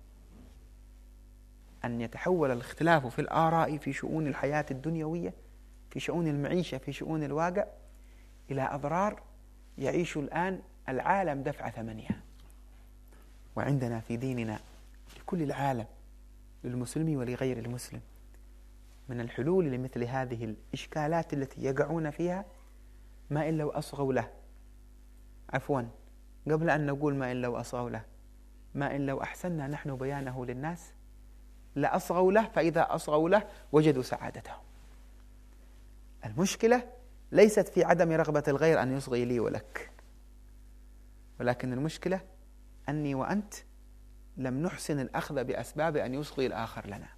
أن يتحول الاختلاف في الآراء في شؤون الحياة الدنيوية في شؤون المعيشة في شؤون الواقع إلى أضرار يعيش الآن العالم دفع ثمنها وعندنا في ديننا لكل العالم للمسلم ولغير المسلم من الحلول لمثل هذه الإشكالات التي يقعون فيها ما إن لو أصغوا له عفوا قبل أن نقول ما إن لو أصغوا له ما إن لو أحسنا نحن بيانه للناس لأصغوا له فإذا أصغوا له وجدوا سعادتهم المشكلة ليست في عدم رغبة الغير أن يصغي لي ولك ولكن المشكلة أني وأنت لم نحسن الأخذ بأسباب أن يصغي الآخر لنا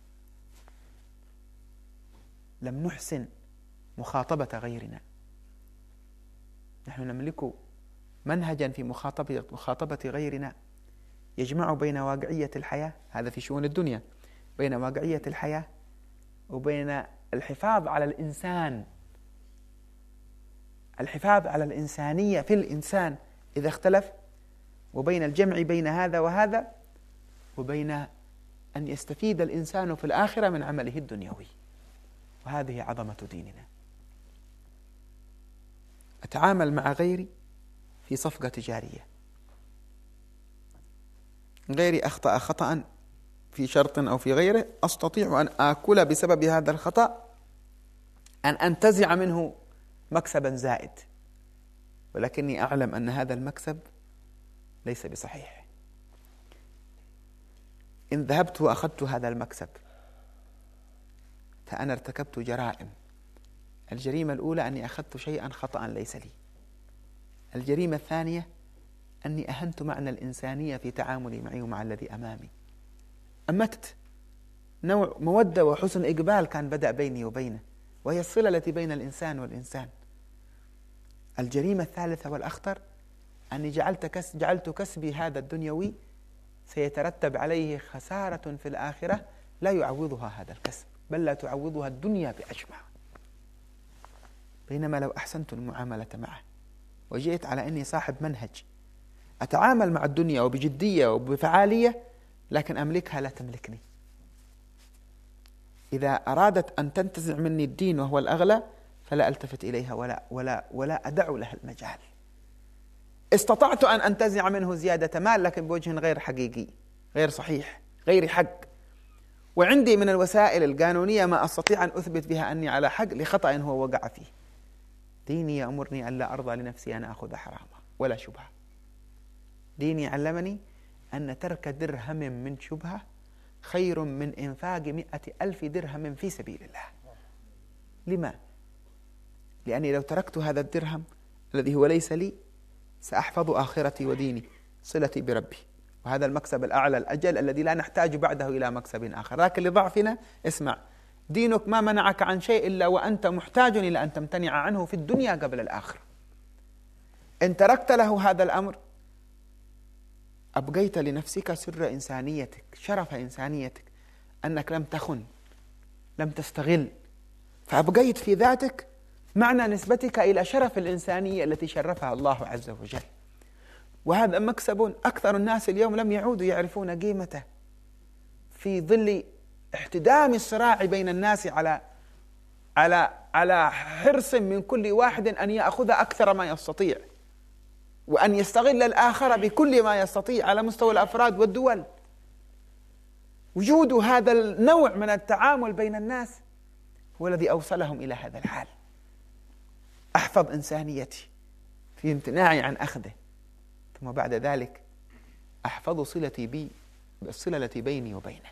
لم نحسن مخاطبة غيرنا نحن نملك منهجا في مخاطبة, مخاطبة غيرنا يجمع بين واقعية الحياة هذا في شؤون الدنيا بين واقعية الحياة وبين الحفاظ على الإنسان الحفاظ على الإنسانية في الإنسان إذا اختلف وبين الجمع بين هذا وهذا وبين أن يستفيد الإنسان في الآخرة من عمله الدنيوي وهذه عظمة ديننا أتعامل مع غيري في صفقة تجارية غيري أخطأ خطأ في شرط أو في غيره أستطيع أن آكل بسبب هذا الخطأ أن أنتزع منه مكسبا زائد ولكني أعلم أن هذا المكسب ليس بصحيح إن ذهبت وأخذت هذا المكسب فأنا ارتكبت جرائم الجريمة الأولى أني أخذت شيئا خطأ ليس لي الجريمة الثانية أني أهنت معنى الإنسانية في تعاملي معي ومع الذي أمامي أمكت نوع مودة وحسن إقبال كان بدأ بيني وبينه وهي الصلة التي بين الإنسان والإنسان الجريمة الثالثة والأخطر أني جعلت كس جعلت كسبي هذا الدنيوي سيترتب عليه خسارة في الآخرة لا يعوضها هذا الكسب بل لا تعوضها الدنيا بأجمع بينما لو أحسنت المعاملة معه وجئت على أني صاحب منهج أتعامل مع الدنيا وبجدية وبفعالية لكن أملكها لا تملكني إذا أرادت أن تنتزع مني الدين وهو الأغلى فلا ألتفت إليها ولا ولا ولا أدع لها المجال استطعت أن أنتزع منه زيادة مال لكن بوجه غير حقيقي غير صحيح غير حق وعندي من الوسائل القانونية ما أستطيع أن أثبت بها أني على حق لخطأ هو وقع فيه ديني يأمرني أن لا أرضى لنفسي أن أخذ حراما ولا شبهة ديني علمني أن ترك درهم من شبهة خير من إنفاق مئة ألف درهم في سبيل الله لما؟ لأني لو تركت هذا الدرهم الذي هو ليس لي سأحفظ آخرتي وديني صلتي بربي وهذا المكسب الأعلى الأجل الذي لا نحتاج بعده إلى مكسب آخر لكن لضعفنا اسمع دينك ما منعك عن شيء إلا وأنت محتاج إلى أن تمتنع عنه في الدنيا قبل الآخرة إن تركت له هذا الأمر أبقيت لنفسك سر إنسانيتك شرف إنسانيتك أنك لم تخن لم تستغل فأبقيت في ذاتك معنى نسبتك إلى شرف الإنسانية التي شرفها الله عز وجل وهذا مكسب أكثر الناس اليوم لم يعودوا يعرفون قيمته في ظل احتدام الصراع بين الناس على على على حرص من كل واحد أن يأخذ أكثر ما يستطيع وأن يستغل الآخر بكل ما يستطيع على مستوى الأفراد والدول وجود هذا النوع من التعامل بين الناس هو الذي أوصلهم إلى هذا الحال أحفظ إنسانيتي في امتناعي عن أخذه ثم بعد ذلك أحفظ صلتي بي بالصلة التي بيني وبينه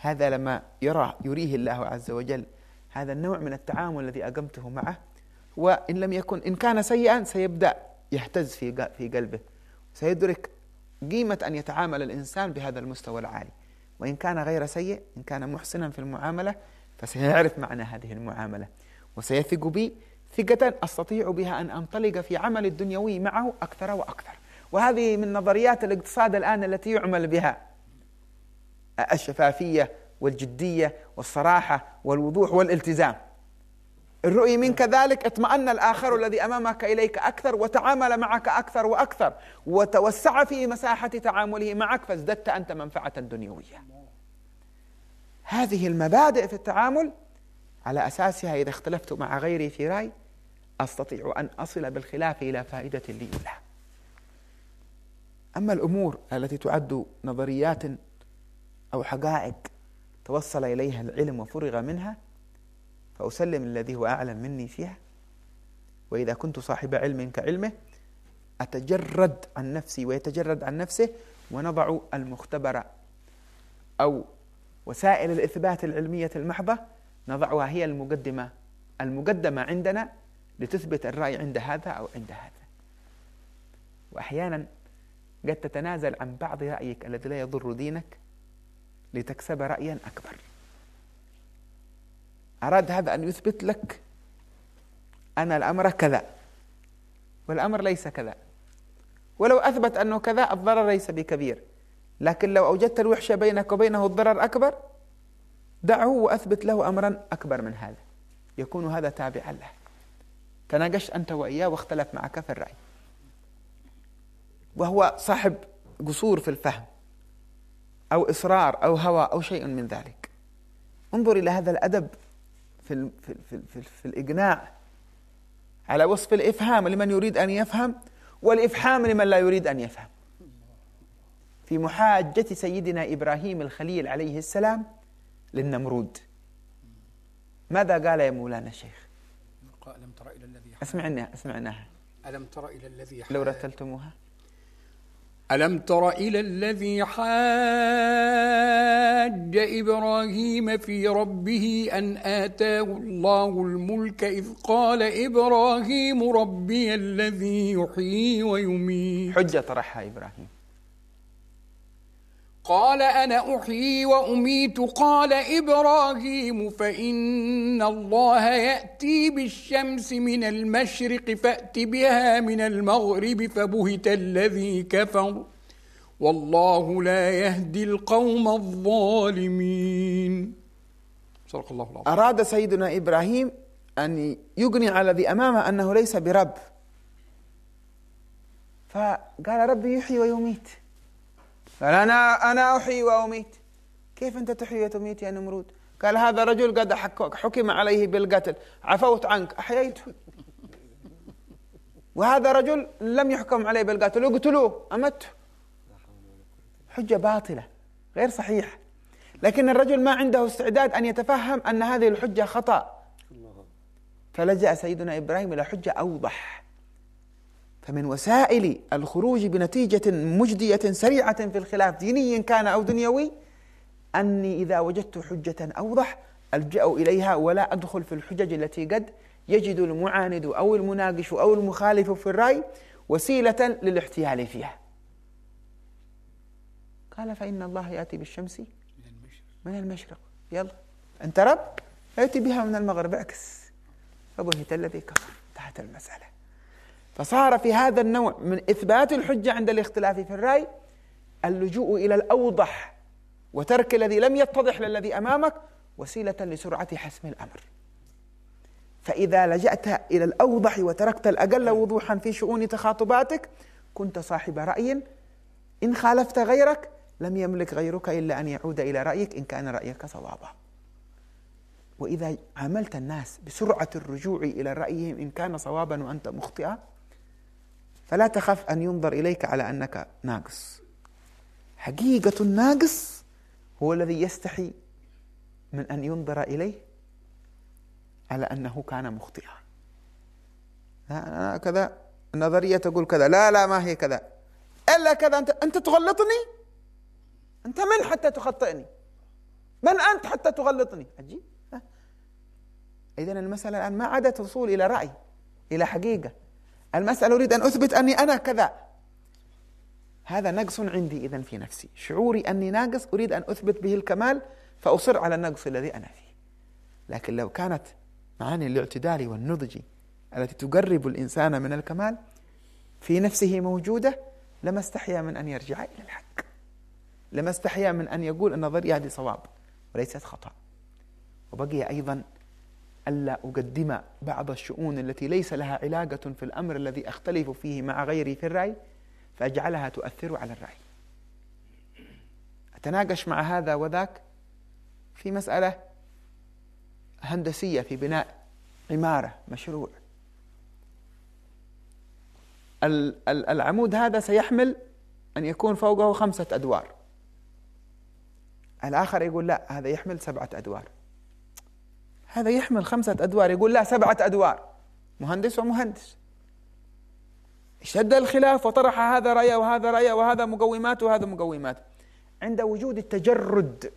هذا لما يرى يريه الله عز وجل هذا النوع من التعامل الذي أقمته معه وإن لم يكن إن كان سيئا سيبدأ يهتز في في قلبه سيدرك قيمة أن يتعامل الإنسان بهذا المستوى العالي وإن كان غير سيء إن كان محسنا في المعاملة فسيعرف معنى هذه المعاملة وسيثق بي ثقة أستطيع بها أن أنطلق في عمل الدنيوي معه أكثر وأكثر وهذه من نظريات الاقتصاد الآن التي يعمل بها الشفافية والجدية والصراحة والوضوح والالتزام الرؤي منك ذلك اطمأن الآخر الذي أمامك إليك أكثر وتعامل معك أكثر وأكثر وتوسع في مساحة تعامله معك فازددت أنت منفعة دنيوية هذه المبادئ في التعامل على أساسها إذا اختلفت مع غيري في رأي أستطيع أن أصل بالخلاف إلى فائدة لي لها أما الأمور التي تعد نظريات أو حقائق توصل إليها العلم وفرغ منها فأسلم الذي هو أعلم مني فيها وإذا كنت صاحب علم كعلمه أتجرد عن نفسي ويتجرد عن نفسه ونضع المختبر أو وسائل الإثبات العلمية المحضة نضعها هي المقدمة المقدمة عندنا لتثبت الرأي عند هذا أو عند هذا وأحيانا قد تتنازل عن بعض رأيك الذي لا يضر دينك لتكسب رأيا أكبر أراد هذا أن يثبت لك أن الأمر كذا والأمر ليس كذا ولو أثبت أنه كذا الضرر ليس بكبير لكن لو أوجدت الوحشة بينك وبينه الضرر أكبر دعه وأثبت له أمرا أكبر من هذا يكون هذا تابعا له تناقشت أنت وإياه واختلف معك في الرأي وهو صاحب قصور في الفهم أو إصرار أو هوى أو شيء من ذلك انظر إلى هذا الأدب في, في, في, في, في الإقناع على وصف الإفهام لمن يريد أن يفهم والإفحام لمن لا يريد أن يفهم في محاجة سيدنا إبراهيم الخليل عليه السلام للنمرود ماذا قال يا مولانا شيخ ألم ترى إلى الذي اسمعنا أسمعناها ألم ترى إلى الذي لو رتلتموها ألم تر إلى الذي حاج إبراهيم في ربه أن آتاه الله الملك إذ قال إبراهيم ربي الذي يحيي ويميت حجة طرحها إبراهيم قال أنا أحيي وأميت قال إبراهيم فإن الله يأتي بالشمس من المشرق فأت بها من المغرب فبهت الذي كفر والله لا يهدي القوم الظالمين صدق الله العظيم أراد سيدنا إبراهيم أن يقنع على ذي أمامه أنه ليس برب فقال ربي يحيي ويميت قال أنا أنا أحيي وأميت كيف أنت تحيي وتميت يا نمرود قال هذا رجل قد حكم عليه بالقتل عفوت عنك أحييته وهذا رجل لم يحكم عليه بالقتل اقتلوه أمته حجة باطلة غير صحيحة لكن الرجل ما عنده استعداد أن يتفهم أن هذه الحجة خطأ فلجأ سيدنا إبراهيم إلى حجة أوضح فمن وسائل الخروج بنتيجة مجدية سريعة في الخلاف ديني كان أو دنيوي أني إذا وجدت حجة أوضح ألجأ إليها ولا أدخل في الحجج التي قد يجد المعاند أو المناقش أو المخالف في الرأي وسيلة للاحتيال فيها قال فإن الله يأتي بالشمس من المشرق يلا أنت رب يأتي بها من المغرب عكس فبهت الذي كفر انتهت المسألة فصار في هذا النوع من إثبات الحجة عند الاختلاف في الرأي اللجوء إلى الأوضح وترك الذي لم يتضح للذي أمامك وسيلة لسرعة حسم الأمر فإذا لجأت إلى الأوضح وتركت الأقل وضوحا في شؤون تخاطباتك كنت صاحب رأي إن خالفت غيرك لم يملك غيرك إلا أن يعود إلى رأيك إن كان رأيك صوابا وإذا عاملت الناس بسرعة الرجوع إلى رأيهم إن كان صوابا وأنت مخطئا فلا تخف أن ينظر إليك على أنك ناقص حقيقة الناقص هو الذي يستحي من أن ينظر إليه على أنه كان مخطئا أنا كذا النظرية تقول كذا لا لا ما هي كذا إلا كذا أنت أنت تغلطني أنت من حتى تخطئني من أنت حتى تغلطني عجيب إذا المسألة الآن ما عادت وصول إلى رأي إلى حقيقة المسألة أريد أن أثبت أني أنا كذا هذا نقص عندي إذا في نفسي شعوري أني ناقص أريد أن أثبت به الكمال فأصر على النقص الذي أنا فيه لكن لو كانت معاني الاعتدال والنضج التي تقرب الإنسان من الكمال في نفسه موجودة لما استحيا من أن يرجع إلى الحق لما استحيا من أن يقول النظرية هذه صواب وليست خطأ وبقي أيضا ألا أقدم بعض الشؤون التي ليس لها علاقة في الأمر الذي أختلف فيه مع غيري في الرأي فأجعلها تؤثر على الرأي أتناقش مع هذا وذاك في مسألة هندسية في بناء عمارة مشروع العمود هذا سيحمل أن يكون فوقه خمسة أدوار الآخر يقول لا هذا يحمل سبعة أدوار هذا يحمل خمسة أدوار يقول لا سبعة أدوار مهندس ومهندس اشتد الخلاف وطرح هذا رأيه وهذا رأيه وهذا مقومات وهذا مقومات عند وجود التجرد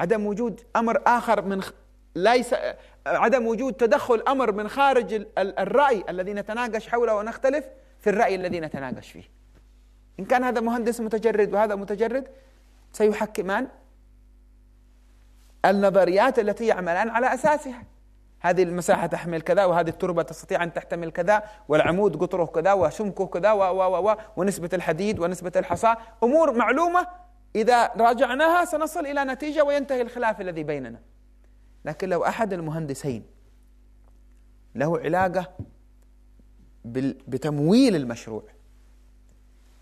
عدم وجود أمر آخر من ليس عدم وجود تدخل أمر من خارج الرأي الذي نتناقش حوله ونختلف في الرأي الذي نتناقش فيه إن كان هذا مهندس متجرد وهذا متجرد سيحكمان النظريات التي يعملان على أساسها هذه المساحة تحمل كذا وهذه التربة تستطيع أن تحتمل كذا والعمود قطره كذا وشمكه كذا و و و ونسبة الحديد ونسبة الحصى أمور معلومة إذا راجعناها سنصل إلى نتيجة وينتهي الخلاف الذي بيننا لكن لو أحد المهندسين له علاقة بتمويل المشروع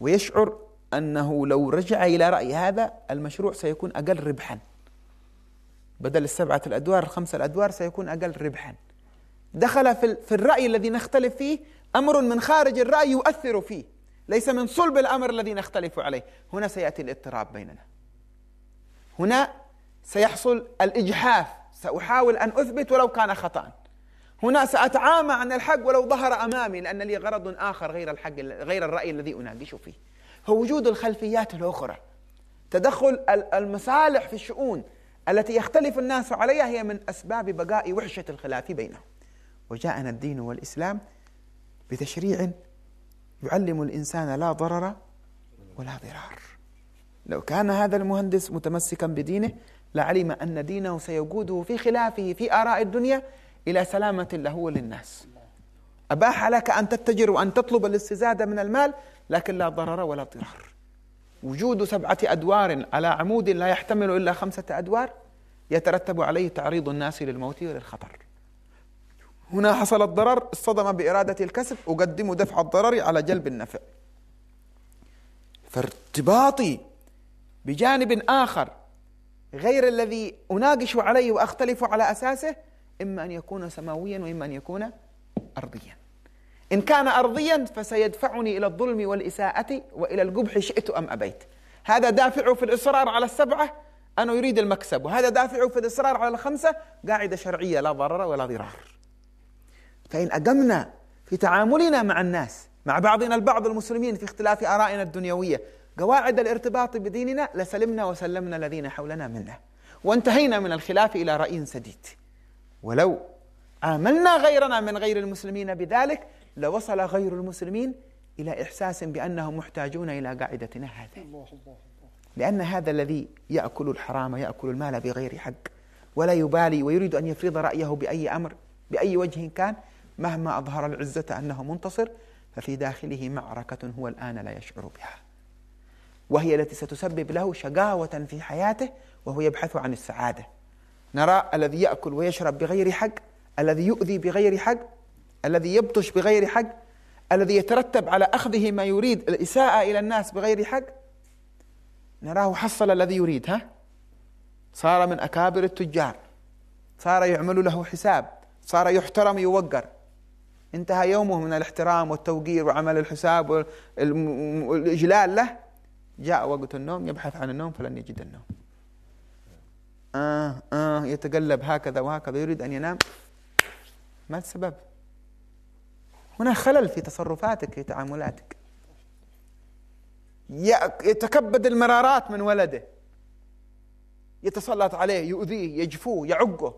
ويشعر أنه لو رجع إلى رأي هذا المشروع سيكون أقل ربحاً بدل السبعة الأدوار الخمسة الأدوار سيكون أقل ربحا دخل في, في الرأي الذي نختلف فيه أمر من خارج الرأي يؤثر فيه ليس من صلب الأمر الذي نختلف عليه هنا سيأتي الاضطراب بيننا هنا سيحصل الإجحاف سأحاول أن أثبت ولو كان خطأ هنا سأتعامى عن الحق ولو ظهر أمامي لأن لي غرض آخر غير الحق غير الرأي الذي أناقش فيه هو وجود الخلفيات الأخرى تدخل المصالح في الشؤون التي يختلف الناس عليها هي من أسباب بقاء وحشة الخلاف بينهم وجاءنا الدين والإسلام بتشريع يعلم الإنسان لا ضرر ولا ضرار لو كان هذا المهندس متمسكا بدينه لعلم أن دينه سيقوده في خلافه في آراء الدنيا إلى سلامة له وللناس أباح لك أن تتجر وأن تطلب الاستزادة من المال لكن لا ضرر ولا ضرار وجود سبعة أدوار على عمود لا يحتمل إلا خمسة أدوار يترتب عليه تعريض الناس للموت وللخطر هنا حصل الضرر اصطدم بإرادة الكسب أقدم دفع الضرر على جلب النفع فارتباطي بجانب آخر غير الذي أناقش عليه وأختلف على أساسه إما أن يكون سماويا وإما أن يكون أرضيا إن كان أرضيا فسيدفعني إلى الظلم والإساءة وإلى القبح شئت أم أبيت هذا دافعه في الإصرار على السبعة أنه يريد المكسب وهذا دافعه في الإصرار على الخمسة قاعدة شرعية لا ضرر ولا ضرار فإن أقمنا في تعاملنا مع الناس مع بعضنا البعض المسلمين في اختلاف آرائنا الدنيوية قواعد الارتباط بديننا لسلمنا وسلمنا الذين حولنا منا وانتهينا من الخلاف إلى رأي سديد ولو عاملنا غيرنا من غير المسلمين بذلك لوصل غير المسلمين إلى إحساس بأنهم محتاجون إلى قاعدتنا هذا لأن هذا الذي يأكل الحرام يأكل المال بغير حق ولا يبالي ويريد أن يفرض رأيه بأي أمر بأي وجه كان مهما أظهر العزة أنه منتصر ففي داخله معركة هو الآن لا يشعر بها وهي التي ستسبب له شقاوة في حياته وهو يبحث عن السعادة نرى الذي يأكل ويشرب بغير حق الذي يؤذي بغير حق الذي يبطش بغير حق الذي يترتب على أخذه ما يريد الإساءة إلى الناس بغير حق نراه حصل الذي يريد ها صار من أكابر التجار صار يعمل له حساب صار يحترم يوقر انتهى يومه من الاحترام والتوقير وعمل الحساب والإجلال له جاء وقت النوم يبحث عن النوم فلن يجد النوم آه آه يتقلب هكذا وهكذا يريد أن ينام ما السبب؟ هناك خلل في تصرفاتك في تعاملاتك يتكبد المرارات من ولده يتسلط عليه يؤذيه يجفوه يعقه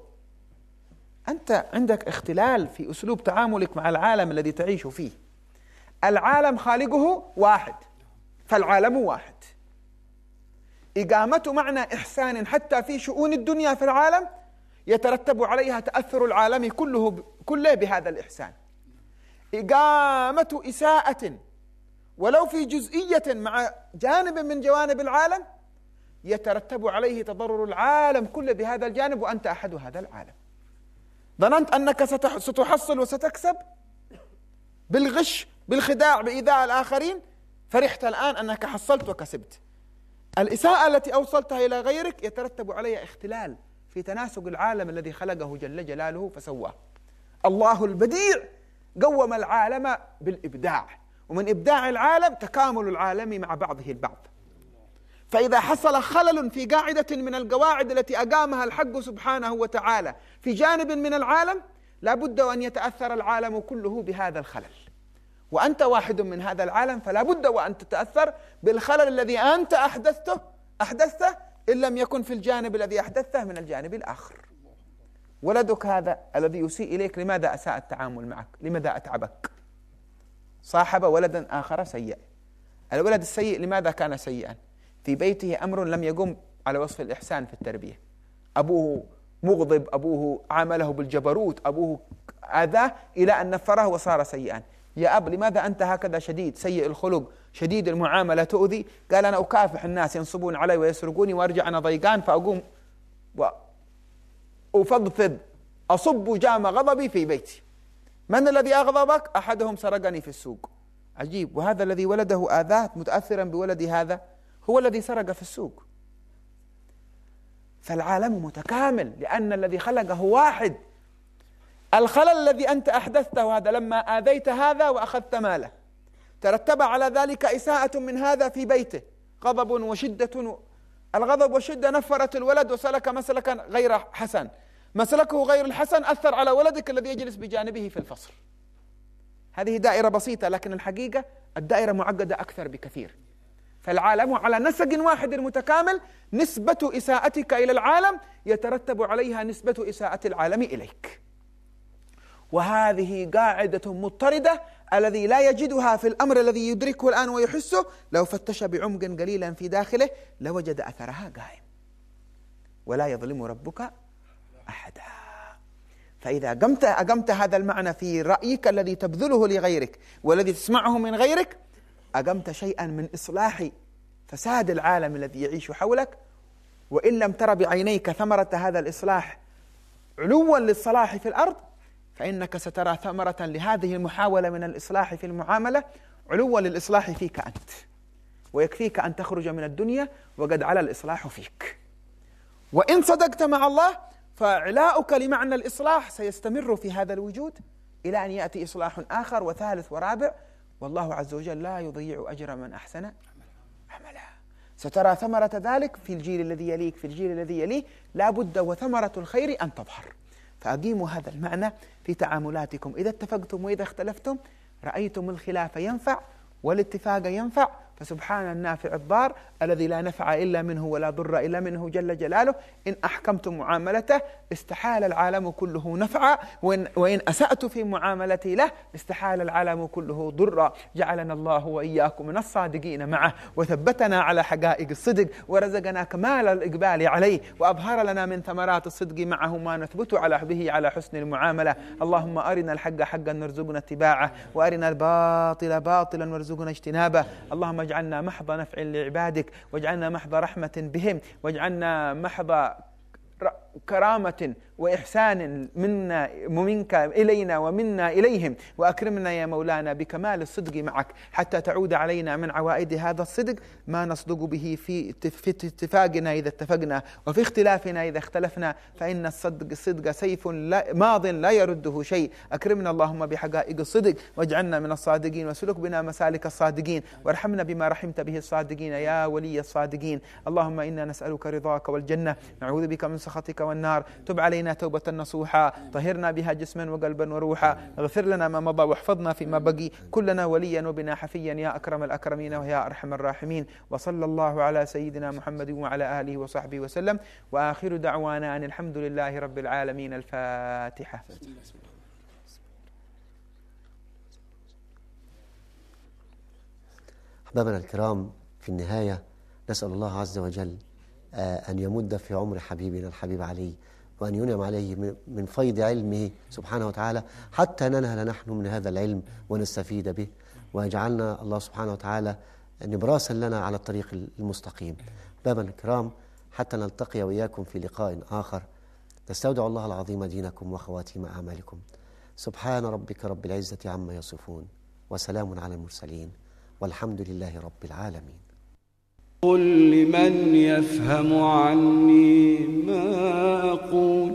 انت عندك اختلال في اسلوب تعاملك مع العالم الذي تعيش فيه العالم خالقه واحد فالعالم واحد إقامة معنى احسان حتى في شؤون الدنيا في العالم يترتب عليها تاثر العالم كله كله بهذا الاحسان إقامة إساءة ولو في جزئية مع جانب من جوانب العالم يترتب عليه تضرر العالم كله بهذا الجانب وأنت أحد هذا العالم ظننت أنك ستحصل وستكسب بالغش بالخداع بإيذاء الآخرين فرحت الآن أنك حصلت وكسبت الإساءة التي أوصلتها إلى غيرك يترتب عليها اختلال في تناسق العالم الذي خلقه جل جلاله فسواه الله البديع قوم العالم بالإبداع ومن إبداع العالم تكامل العالم مع بعضه البعض فإذا حصل خلل في قاعدة من القواعد التي أقامها الحق سبحانه وتعالى في جانب من العالم لا بد أن يتأثر العالم كله بهذا الخلل وأنت واحد من هذا العالم فلا بد وأن تتأثر بالخلل الذي أنت أحدثته أحدثته إن لم يكن في الجانب الذي أحدثته من الجانب الآخر ولدك هذا الذي يسيء إليك لماذا أساء التعامل معك لماذا أتعبك صاحب ولدا آخر سيء الولد السيء لماذا كان سيئا في بيته أمر لم يقم على وصف الإحسان في التربية أبوه مغضب أبوه عامله بالجبروت أبوه أذاه إلى أن نفره وصار سيئا يا أب لماذا أنت هكذا شديد سيء الخلق شديد المعاملة تؤذي قال أنا أكافح الناس ينصبون علي ويسرقوني وأرجع أنا ضيقان فأقوم أفضفض أصب جام غضبي في بيتي من الذي أغضبك أحدهم سرقني في السوق عجيب وهذا الذي ولده آذاه متأثرا بولد هذا هو الذي سرق في السوق فالعالم متكامل لأن الذي خلقه واحد الخلل الذي أنت أحدثته هذا لما آذيت هذا وأخذت ماله ترتب على ذلك إساءة من هذا في بيته غضب وشدة الغضب والشدة نفرت الولد وسلك مسلكا غير حسن مسلكه غير الحسن أثر على ولدك الذي يجلس بجانبه في الفصل هذه دائرة بسيطة لكن الحقيقة الدائرة معقدة أكثر بكثير فالعالم على نسج واحد متكامل نسبة إساءتك إلى العالم يترتب عليها نسبة إساءة العالم إليك وهذه قاعدة مضطردة الذي لا يجدها في الأمر الذي يدركه الآن ويحسه لو فتش بعمق قليلا في داخله لوجد أثرها قائم ولا يظلم ربك أحدا فإذا أقمت, أقمت هذا المعنى في رأيك الذي تبذله لغيرك والذي تسمعه من غيرك أقمت شيئا من إصلاح فساد العالم الذي يعيش حولك وإن لم تر بعينيك ثمرة هذا الإصلاح علوا للصلاح في الأرض فإنك سترى ثمرة لهذه المحاولة من الإصلاح في المعاملة علوا للإصلاح فيك أنت ويكفيك أن تخرج من الدنيا وقد على الإصلاح فيك وإن صدقت مع الله فإعلاؤك لمعنى الإصلاح سيستمر في هذا الوجود إلى أن يأتي إصلاح آخر وثالث ورابع والله عز وجل لا يضيع أجر من أحسن عملا سترى ثمرة ذلك في الجيل الذي يليك في الجيل الذي يليه لا بد وثمرة الخير أن تظهر فأقيموا هذا المعنى في تعاملاتكم إذا اتفقتم وإذا اختلفتم رأيتم الخلاف ينفع والاتفاق ينفع فسبحان النافع الضار الذي لا نفع إلا منه ولا ضر إلا منه جل جلاله إن أحكمت معاملته استحال العالم كله نفعا وإن, وإن أسأت في معاملتي له استحال العالم كله ضرا جعلنا الله وإياكم من الصادقين معه وثبتنا على حقائق الصدق ورزقنا كمال الإقبال عليه وأظهر لنا من ثمرات الصدق معه ما نثبت على به على حسن المعاملة اللهم أرنا الحق حقا وارزقنا اتباعه وأرنا الباطل باطلا وارزقنا اجتنابه اللهم واجعلنا محض نفع لعبادك واجعلنا محض رحمة بهم واجعلنا محض كرامة وإحسان منا منك إلينا ومنا إليهم وأكرمنا يا مولانا بكمال الصدق معك حتى تعود علينا من عوائد هذا الصدق ما نصدق به في, في اتفاقنا إذا اتفقنا وفي اختلافنا إذا اختلفنا فإن الصدق الصدق سيف لا ماض لا يرده شيء أكرمنا اللهم بحقائق الصدق واجعلنا من الصادقين وسلك بنا مسالك الصادقين وارحمنا بما رحمت به الصادقين يا ولي الصادقين اللهم إنا نسألك رضاك والجنة نعوذ بك من سخطك والنار تب علينا علينا توبة نصوحا طهرنا بها جسما وقلبا وروحا اغفر لنا ما مضى واحفظنا فيما بقي كلنا وليا وبنا حفيا يا أكرم الأكرمين ويا أرحم الراحمين وصلى الله على سيدنا محمد وعلى آله وصحبه وسلم وآخر دعوانا أن الحمد لله رب العالمين الفاتحة أحبابنا الكرام في النهاية نسأل الله عز وجل آه، أن يمد في عمر حبيبنا الحبيب علي وأن ينعم عليه من فيض علمه سبحانه وتعالى حتى ننهل نحن من هذا العلم ونستفيد به ويجعلنا الله سبحانه وتعالى نبراسا لنا على الطريق المستقيم بابا الكرام حتى نلتقي وإياكم في لقاء آخر نستودع الله العظيم دينكم وخواتيم أعمالكم سبحان ربك رب العزة عما يصفون وسلام على المرسلين والحمد لله رب العالمين قل لمن يفهم عني ما أقول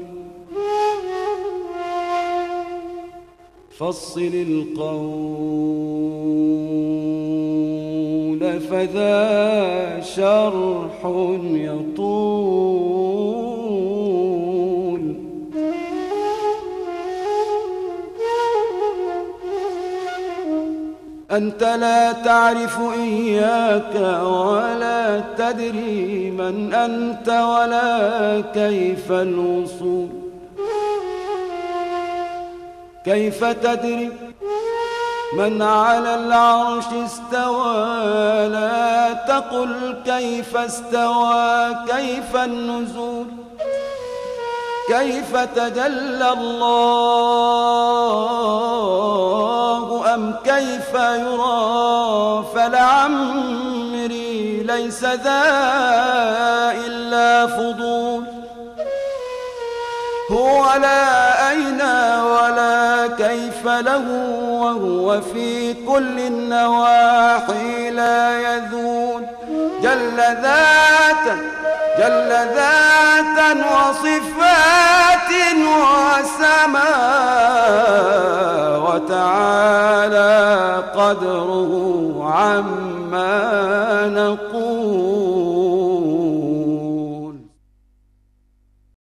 فصل القول فذا شرح يطول أنت لا تعرف إياك ولا تدري من أنت ولا كيف الوصول كيف تدري من على العرش استوى لا تقل كيف استوى كيف النزول كيف تجلى الله أم كيف يرى فلعمري ليس ذا إلا فضول هو لا أين ولا كيف له وهو في كل النواحي لا يذول جل ذاته جل ذاتا وصفات وسماء وتعالى قدره عما نقول